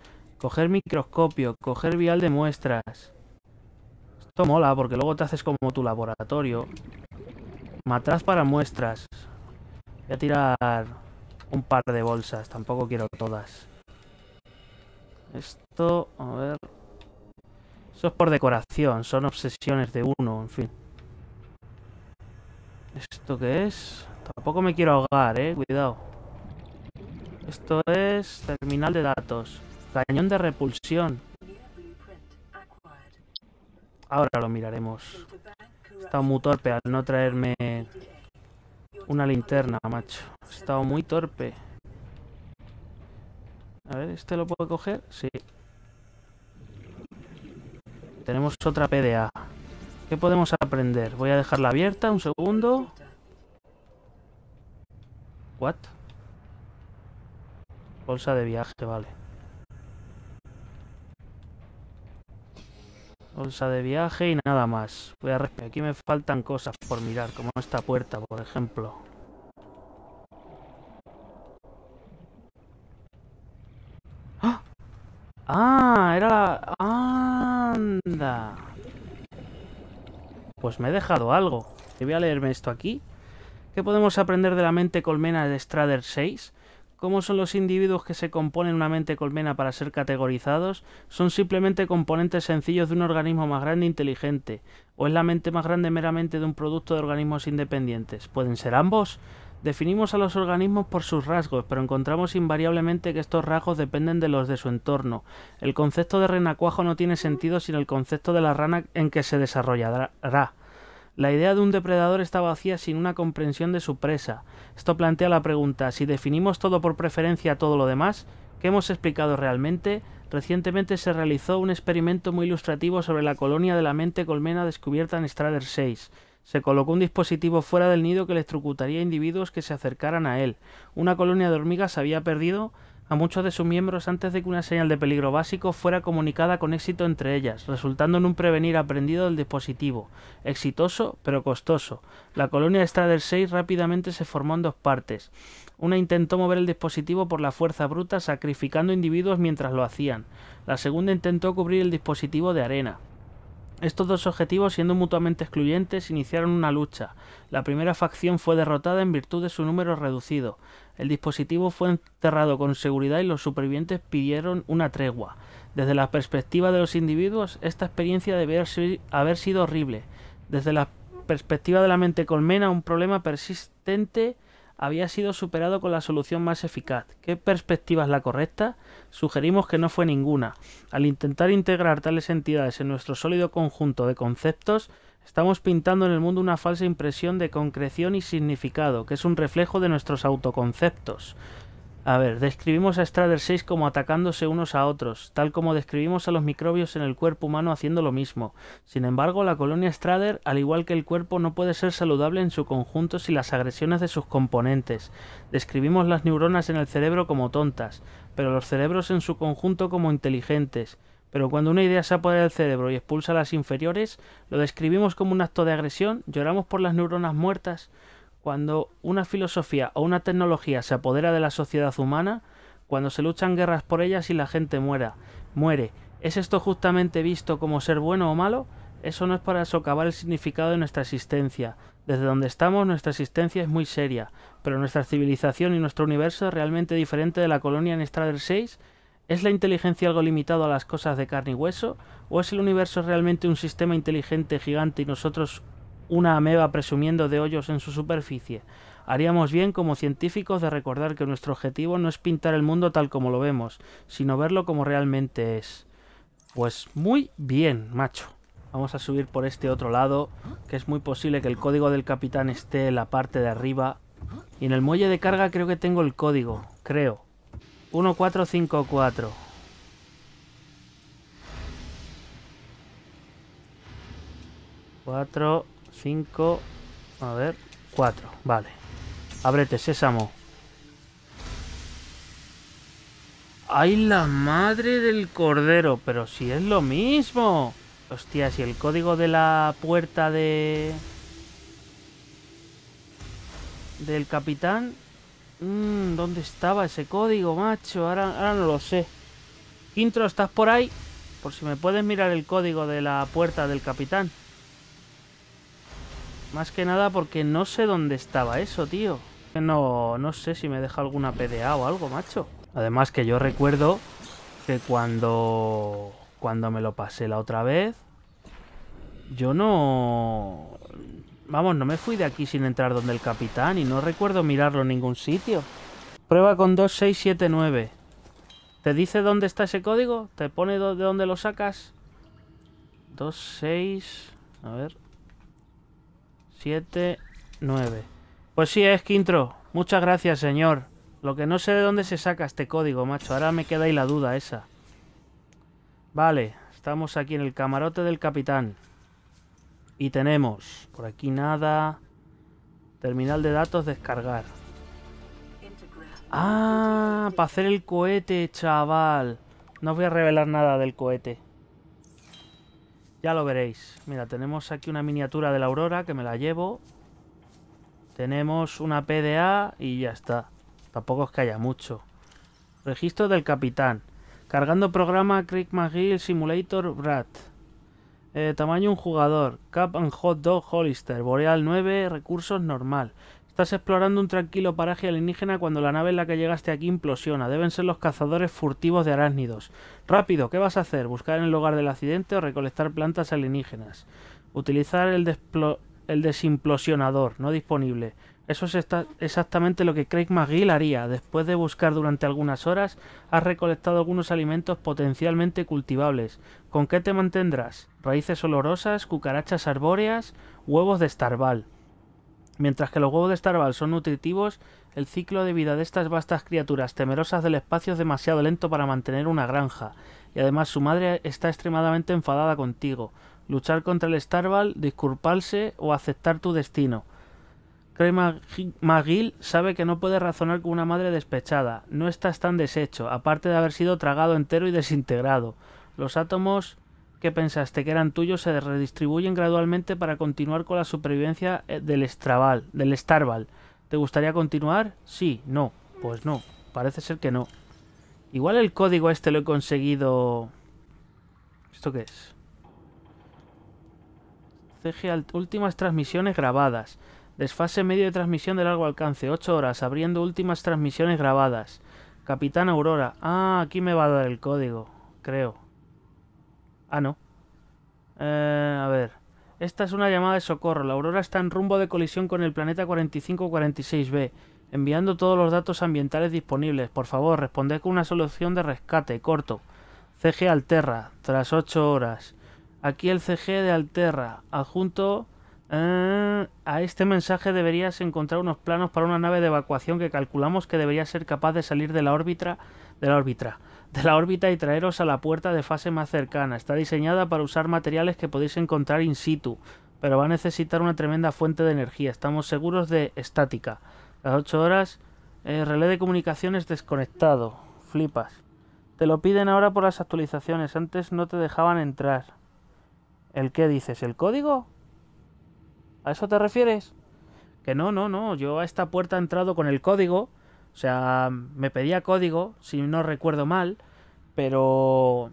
Coger microscopio, coger vial de muestras. Esto mola porque luego te haces como tu laboratorio. Matraz para muestras. Voy a tirar un par de bolsas, tampoco quiero todas. Esto, a ver... Eso es por decoración, son obsesiones de uno, en fin. ¿Esto qué es? Tampoco me quiero ahogar, eh. Cuidado. Esto es terminal de datos. Cañón de repulsión. Ahora lo miraremos. He estado muy torpe al no traerme una linterna, macho. He estado muy torpe. A ver, ¿este lo puedo coger? Sí. Tenemos otra PDA. ¿Qué podemos aprender? Voy a dejarla abierta un segundo. What? Bolsa de viaje, vale. Bolsa de viaje y nada más. Voy Aquí me faltan cosas por mirar, como esta puerta, por ejemplo. ¡Ah! ¡Ah! Era la... ¡Anda! Pues me he dejado algo. Voy a leerme esto aquí ¿Qué podemos aprender de la mente colmena de Strader 6? ¿Cómo son los individuos que se componen una mente colmena para ser categorizados? ¿Son simplemente componentes sencillos de un organismo más grande e inteligente? ¿O es la mente más grande meramente de un producto de organismos independientes? ¿Pueden ser ambos? Definimos a los organismos por sus rasgos, pero encontramos invariablemente que estos rasgos dependen de los de su entorno. El concepto de renacuajo no tiene sentido sin el concepto de la rana en que se desarrollará. La idea de un depredador está vacía sin una comprensión de su presa. Esto plantea la pregunta, si definimos todo por preferencia a todo lo demás, ¿qué hemos explicado realmente? Recientemente se realizó un experimento muy ilustrativo sobre la colonia de la mente colmena descubierta en Strader 6. Se colocó un dispositivo fuera del nido que electrocutaría a individuos que se acercaran a él. Una colonia de hormigas había perdido a muchos de sus miembros antes de que una señal de peligro básico fuera comunicada con éxito entre ellas, resultando en un prevenir aprendido del dispositivo. Exitoso, pero costoso. La colonia Strader 6 rápidamente se formó en dos partes. Una intentó mover el dispositivo por la fuerza bruta sacrificando individuos mientras lo hacían. La segunda intentó cubrir el dispositivo de arena. Estos dos objetivos, siendo mutuamente excluyentes, iniciaron una lucha. La primera facción fue derrotada en virtud de su número reducido. El dispositivo fue enterrado con seguridad y los supervivientes pidieron una tregua. Desde la perspectiva de los individuos, esta experiencia debe haber sido horrible. Desde la perspectiva de la mente colmena, un problema persistente había sido superado con la solución más eficaz. ¿Qué perspectiva es la correcta? Sugerimos que no fue ninguna. Al intentar integrar tales entidades en nuestro sólido conjunto de conceptos, estamos pintando en el mundo una falsa impresión de concreción y significado, que es un reflejo de nuestros autoconceptos. A ver, describimos a Strader 6 como atacándose unos a otros, tal como describimos a los microbios en el cuerpo humano haciendo lo mismo. Sin embargo, la colonia Strader, al igual que el cuerpo, no puede ser saludable en su conjunto sin las agresiones de sus componentes. Describimos las neuronas en el cerebro como tontas, pero los cerebros en su conjunto como inteligentes. Pero cuando una idea se apodera del cerebro y expulsa a las inferiores, lo describimos como un acto de agresión, lloramos por las neuronas muertas, cuando una filosofía o una tecnología se apodera de la sociedad humana, cuando se luchan guerras por ellas y la gente muera, muere, ¿es esto justamente visto como ser bueno o malo? Eso no es para socavar el significado de nuestra existencia. Desde donde estamos nuestra existencia es muy seria, pero nuestra civilización y nuestro universo es realmente diferente de la colonia en Strader 6. ¿Es la inteligencia algo limitado a las cosas de carne y hueso? ¿O es el universo realmente un sistema inteligente gigante y nosotros una ameba presumiendo de hoyos en su superficie. Haríamos bien como científicos de recordar que nuestro objetivo no es pintar el mundo tal como lo vemos, sino verlo como realmente es. Pues muy bien, macho. Vamos a subir por este otro lado, que es muy posible que el código del capitán esté en la parte de arriba. Y en el muelle de carga creo que tengo el código, creo. 1454. Cuatro... 5, a ver, 4, vale. Ábrete, sésamo. ¡Ay, la madre del cordero! Pero si es lo mismo. Hostia, si el código de la puerta de... Del capitán... Mm, ¿Dónde estaba ese código, macho? Ahora, ahora no lo sé. Intro, ¿estás por ahí? Por si me puedes mirar el código de la puerta del capitán. Más que nada porque no sé dónde estaba eso, tío. No, no sé si me deja alguna PDA o algo, macho. Además que yo recuerdo que cuando, cuando me lo pasé la otra vez, yo no... Vamos, no me fui de aquí sin entrar donde el capitán y no recuerdo mirarlo en ningún sitio. Prueba con 2679. ¿Te dice dónde está ese código? ¿Te pone de dónde lo sacas? 26... A ver... 7, 9. Pues sí, es Quintro. Muchas gracias, señor. Lo que no sé de dónde se saca este código, macho. Ahora me queda ahí la duda esa. Vale, estamos aquí en el camarote del capitán. Y tenemos, por aquí nada... Terminal de datos, descargar. Ah, para hacer el cohete, chaval. No os voy a revelar nada del cohete. Ya lo veréis. Mira, tenemos aquí una miniatura de la Aurora que me la llevo. Tenemos una PDA y ya está. Tampoco es que haya mucho. Registro del capitán. Cargando programa Craig McGill Simulator Brat. Eh, tamaño un jugador. Cap and Hot Dog Hollister. Boreal 9. Recursos normal. Estás explorando un tranquilo paraje alienígena cuando la nave en la que llegaste aquí implosiona. Deben ser los cazadores furtivos de arácnidos. Rápido, ¿qué vas a hacer? ¿Buscar en el lugar del accidente o recolectar plantas alienígenas? Utilizar el, desimplosionador, no disponible. Eso es exactamente lo que Craig McGill haría. Después de buscar durante algunas horas, has recolectado algunos alimentos potencialmente cultivables. ¿Con qué te mantendrás? Raíces olorosas, cucarachas arbóreas, huevos de starval. Mientras que los huevos de Starval son nutritivos, el ciclo de vida de estas vastas criaturas temerosas del espacio es demasiado lento para mantener una granja, y además su madre está extremadamente enfadada contigo. Luchar contra el Starval, disculparse o aceptar tu destino. Craig McGill sabe que no puede razonar con una madre despechada. No estás tan deshecho, aparte de haber sido tragado entero y desintegrado. Los átomos que pensaste que eran tuyos se redistribuyen gradualmente para continuar con la supervivencia eh, del Estrabal del Starval. ¿Te gustaría continuar? Sí, no, pues no, parece ser que no. Igual el código este lo he conseguido... ¿Esto qué es? CG últimas transmisiones grabadas. Desfase medio de transmisión de largo alcance, 8 horas, abriendo últimas transmisiones grabadas. Capitán Aurora. Ah, aquí me va a dar el código, creo. Ah, no. Eh, a ver. Esta es una llamada de socorro. La Aurora está en rumbo de colisión con el planeta 4546b, enviando todos los datos ambientales disponibles. Por favor, responde con una solución de rescate, corto. CG Alterra, tras 8 horas. Aquí el CG de Alterra, adjunto... Eh, a este mensaje deberías encontrar unos planos para una nave de evacuación que calculamos que debería ser capaz de salir de la órbita de la órbita de la órbita y traeros a la puerta de fase más cercana. Está diseñada para usar materiales que podéis encontrar in situ, pero va a necesitar una tremenda fuente de energía. Estamos seguros de estática. Las 8 horas, el eh, relé de comunicaciones desconectado. Flipas. Te lo piden ahora por las actualizaciones. Antes no te dejaban entrar. ¿El qué dices? ¿El código? ¿A eso te refieres? Que no, no, no. Yo a esta puerta he entrado con el código o sea, me pedía código, si no recuerdo mal, pero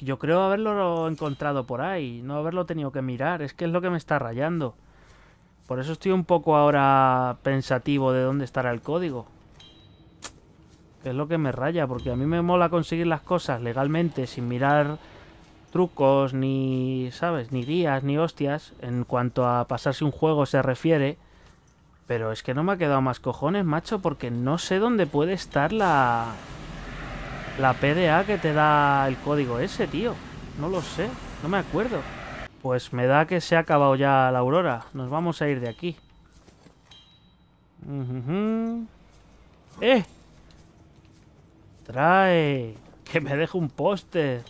yo creo haberlo encontrado por ahí, no haberlo tenido que mirar, es que es lo que me está rayando. Por eso estoy un poco ahora pensativo de dónde estará el código. es lo que me raya, porque a mí me mola conseguir las cosas legalmente sin mirar trucos, ni, ¿sabes? Ni días, ni hostias. En cuanto a pasarse un juego se refiere, pero es que no me ha quedado más cojones, macho, porque no sé dónde puede estar la... La PDA que te da el código ese, tío. No lo sé, no me acuerdo. Pues me da que se ha acabado ya la aurora. Nos vamos a ir de aquí. ¡Eh! Trae... Que me deje un póster.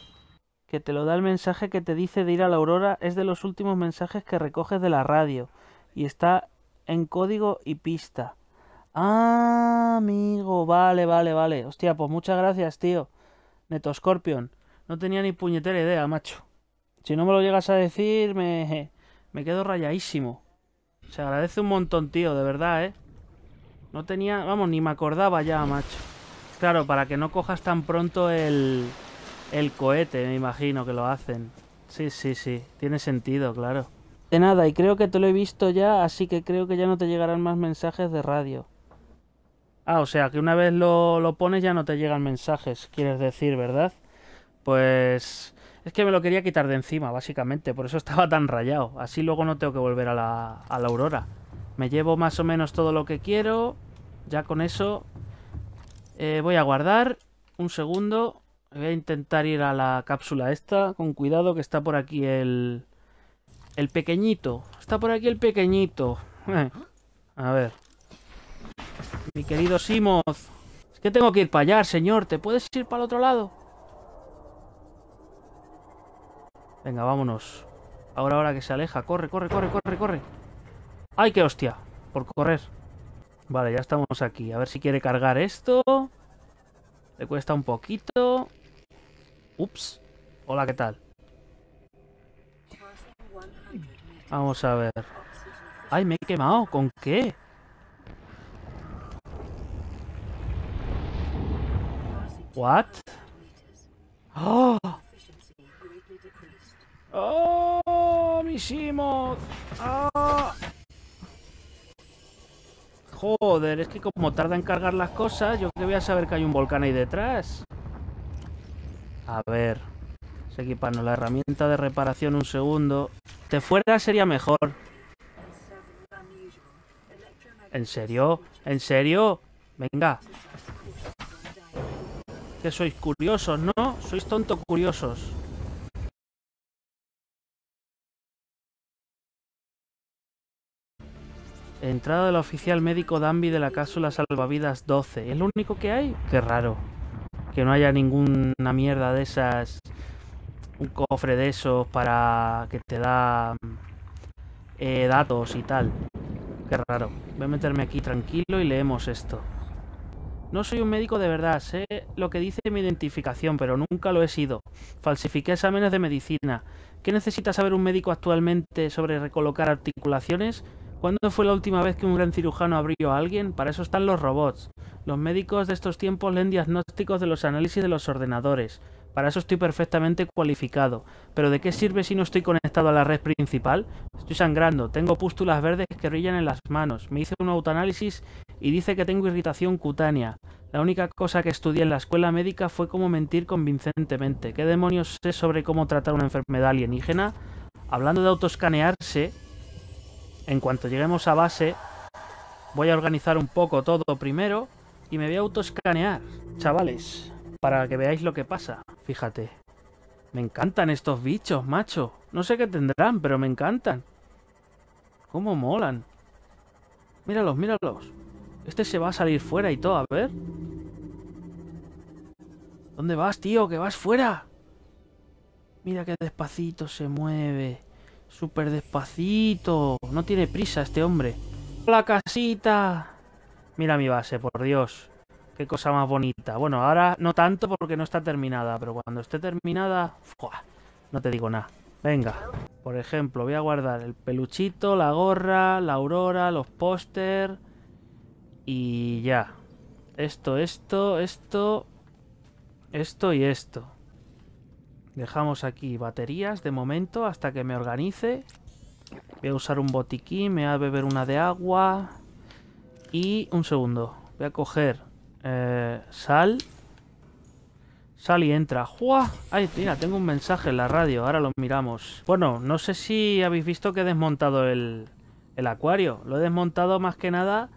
Que te lo da el mensaje que te dice de ir a la aurora es de los últimos mensajes que recoges de la radio. Y está en código y pista. Ah, amigo, vale, vale, vale. Hostia, pues muchas gracias, tío. Neto Scorpion. No tenía ni puñetera idea, macho. Si no me lo llegas a decir, me, me quedo rayadísimo. Se agradece un montón, tío, de verdad, ¿eh? No tenía... Vamos, ni me acordaba ya, macho. Claro, para que no cojas tan pronto el... El cohete, me imagino que lo hacen. Sí, sí, sí. Tiene sentido, claro nada, y creo que te lo he visto ya, así que creo que ya no te llegarán más mensajes de radio. Ah, o sea, que una vez lo, pones ya no te llegan mensajes, quieres decir, ¿verdad? Pues... Es que me lo quería quitar de encima, básicamente, por eso estaba tan rayado. Así luego no tengo que volver a la, a la aurora. Me llevo más o menos todo lo que quiero. Ya con eso... Eh, voy a guardar. Un segundo. Voy a intentar ir a la cápsula esta. Con cuidado que está por aquí el... El pequeñito. Está por aquí el pequeñito. Eh, a ver. Mi querido Simoth. Es que tengo que ir para allá, señor. ¿Te puedes ir para el otro lado? Venga, vámonos. Ahora, ahora que se aleja. Corre, corre, corre, corre, corre. ¡Ay, qué hostia! Por correr. Vale, ya estamos aquí. A ver si quiere cargar esto. Le cuesta un poquito. Ups. Hola, ¿qué tal? Vamos a ver. ¡Ay, me he quemado! ¿Con qué? ¿What? ¡Oh! ¡Oh! misimos. ¡Oh! ¡Ah! Joder, es que como tarda en cargar las cosas, yo que voy a saber que hay un volcán ahí detrás. A ver... Equipando la herramienta de reparación un segundo. Te fuera sería mejor. ¿En serio? ¿En serio? Venga. Que sois curiosos, ¿no? Sois tonto curiosos. Entrada del oficial médico Danby de la cápsula salvavidas 12. ¿Es lo único que hay? Qué raro. Que no haya ninguna mierda de esas un cofre de esos para que te da eh, datos y tal. Qué raro. Voy a meterme aquí tranquilo y leemos esto. No soy un médico de verdad, sé lo que dice mi identificación, pero nunca lo he sido. Falsifiqué exámenes de medicina. ¿Qué necesita saber un médico actualmente sobre recolocar articulaciones? ¿Cuándo fue la última vez que un gran cirujano abrió a alguien? Para eso están los robots. Los médicos de estos tiempos leen diagnósticos de los análisis de los ordenadores. Para eso estoy perfectamente cualificado. Pero ¿de qué sirve si no estoy conectado a la red principal? Estoy sangrando, tengo pústulas verdes que brillan en las manos. Me hice un autoanálisis y dice que tengo irritación cutánea. La única cosa que estudié en la escuela médica fue cómo mentir convincentemente. ¿Qué demonios sé sobre cómo tratar una enfermedad alienígena? Hablando de autoscanearse... en cuanto lleguemos a base, voy a organizar un poco todo primero y me voy a autoescanear, chavales. Para que veáis lo que pasa. Fíjate. Me encantan estos bichos, macho. No sé qué tendrán, pero me encantan. ¿Cómo molan? Míralos, míralos. Este se va a salir fuera y todo, a ver. ¿Dónde vas, tío? ¡Que vas fuera! Mira que despacito se mueve. Súper despacito. No tiene prisa este hombre. ¡La casita! Mira mi base, por Dios. Qué cosa más bonita. Bueno, ahora no tanto porque no está terminada, pero cuando esté terminada, no te digo nada. Venga, por ejemplo, voy a guardar el peluchito, la gorra, la aurora, los póster y ya. Esto, esto, esto, esto y esto. Dejamos aquí baterías de momento hasta que me organice. Voy a usar un botiquín, me voy a beber una de agua. Y un segundo, voy a coger eh, sal. Sal y entra. ¡Jua! Ay, mira, tengo un mensaje en la radio. Ahora lo miramos. Bueno, no sé si habéis visto que he desmontado el, el acuario. Lo he desmontado más que nada...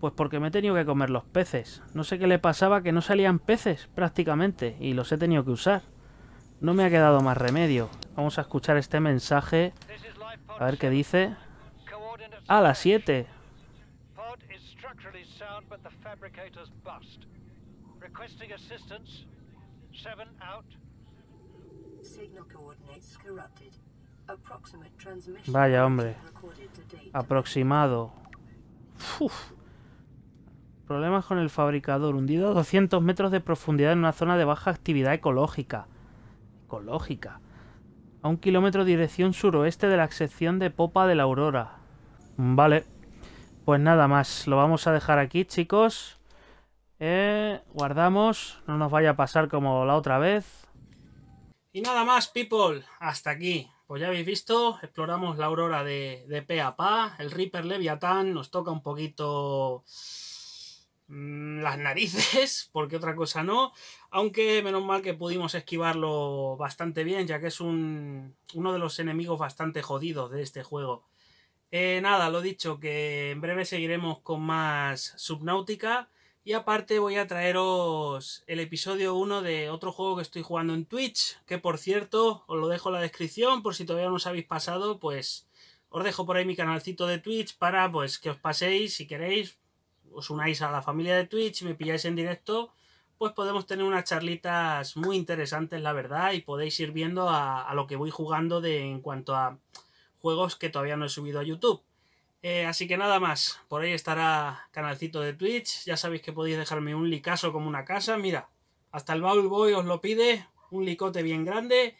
Pues porque me he tenido que comer los peces. No sé qué le pasaba, que no salían peces prácticamente, y los he tenido que usar. No me ha quedado más remedio. Vamos a escuchar este mensaje. A ver qué dice. A ¡Ah, las 7. Vaya hombre. Aproximado. Problemas con el fabricador. Hundido a 200 metros de profundidad en una zona de baja actividad ecológica. Ecológica. A un kilómetro dirección suroeste de la sección de popa de la aurora. Vale. Pues nada más, lo vamos a dejar aquí, chicos. Eh, guardamos, no nos vaya a pasar como la otra vez. Y nada más, people, hasta aquí. Pues ya habéis visto, exploramos la aurora de, de pe a pa, el Reaper Leviatán nos toca un poquito mm, las narices, porque otra cosa no, aunque menos mal que pudimos esquivarlo bastante bien, ya que es uno de los enemigos bastante jodidos de este juego. Eh, nada, lo dicho, que en breve seguiremos con más Subnautica. Y aparte voy a traeros el episodio 1 de otro juego que estoy jugando en Twitch, que por cierto, os lo dejo en la descripción, por si todavía no os habéis pasado, pues os dejo por ahí mi canalcito de Twitch para pues que os paséis, si queréis, os unáis a la familia de Twitch, y me pilláis en directo, pues podemos tener unas charlitas muy interesantes, la verdad, y podéis ir viendo a, a lo que voy jugando de en cuanto a juegos que todavía no he subido a YouTube. Eh, así que nada más, por ahí estará canalcito de Twitch, ya sabéis que podéis dejarme un licaso como una casa, mira, hasta el Baul Boy os lo pide, un licote bien grande,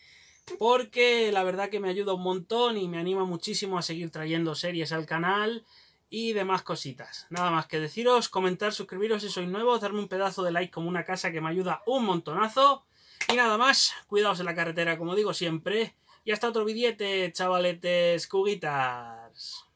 porque la verdad que me ayuda un montón y me anima muchísimo a seguir trayendo series al canal y demás cositas. Nada más que deciros, comentar, suscribiros si sois nuevos, darme un pedazo de like como una casa que me ayuda un montonazo. Y nada más, cuidaos en la carretera como digo siempre. Y hasta otro billete, chavaletes, cuguitas.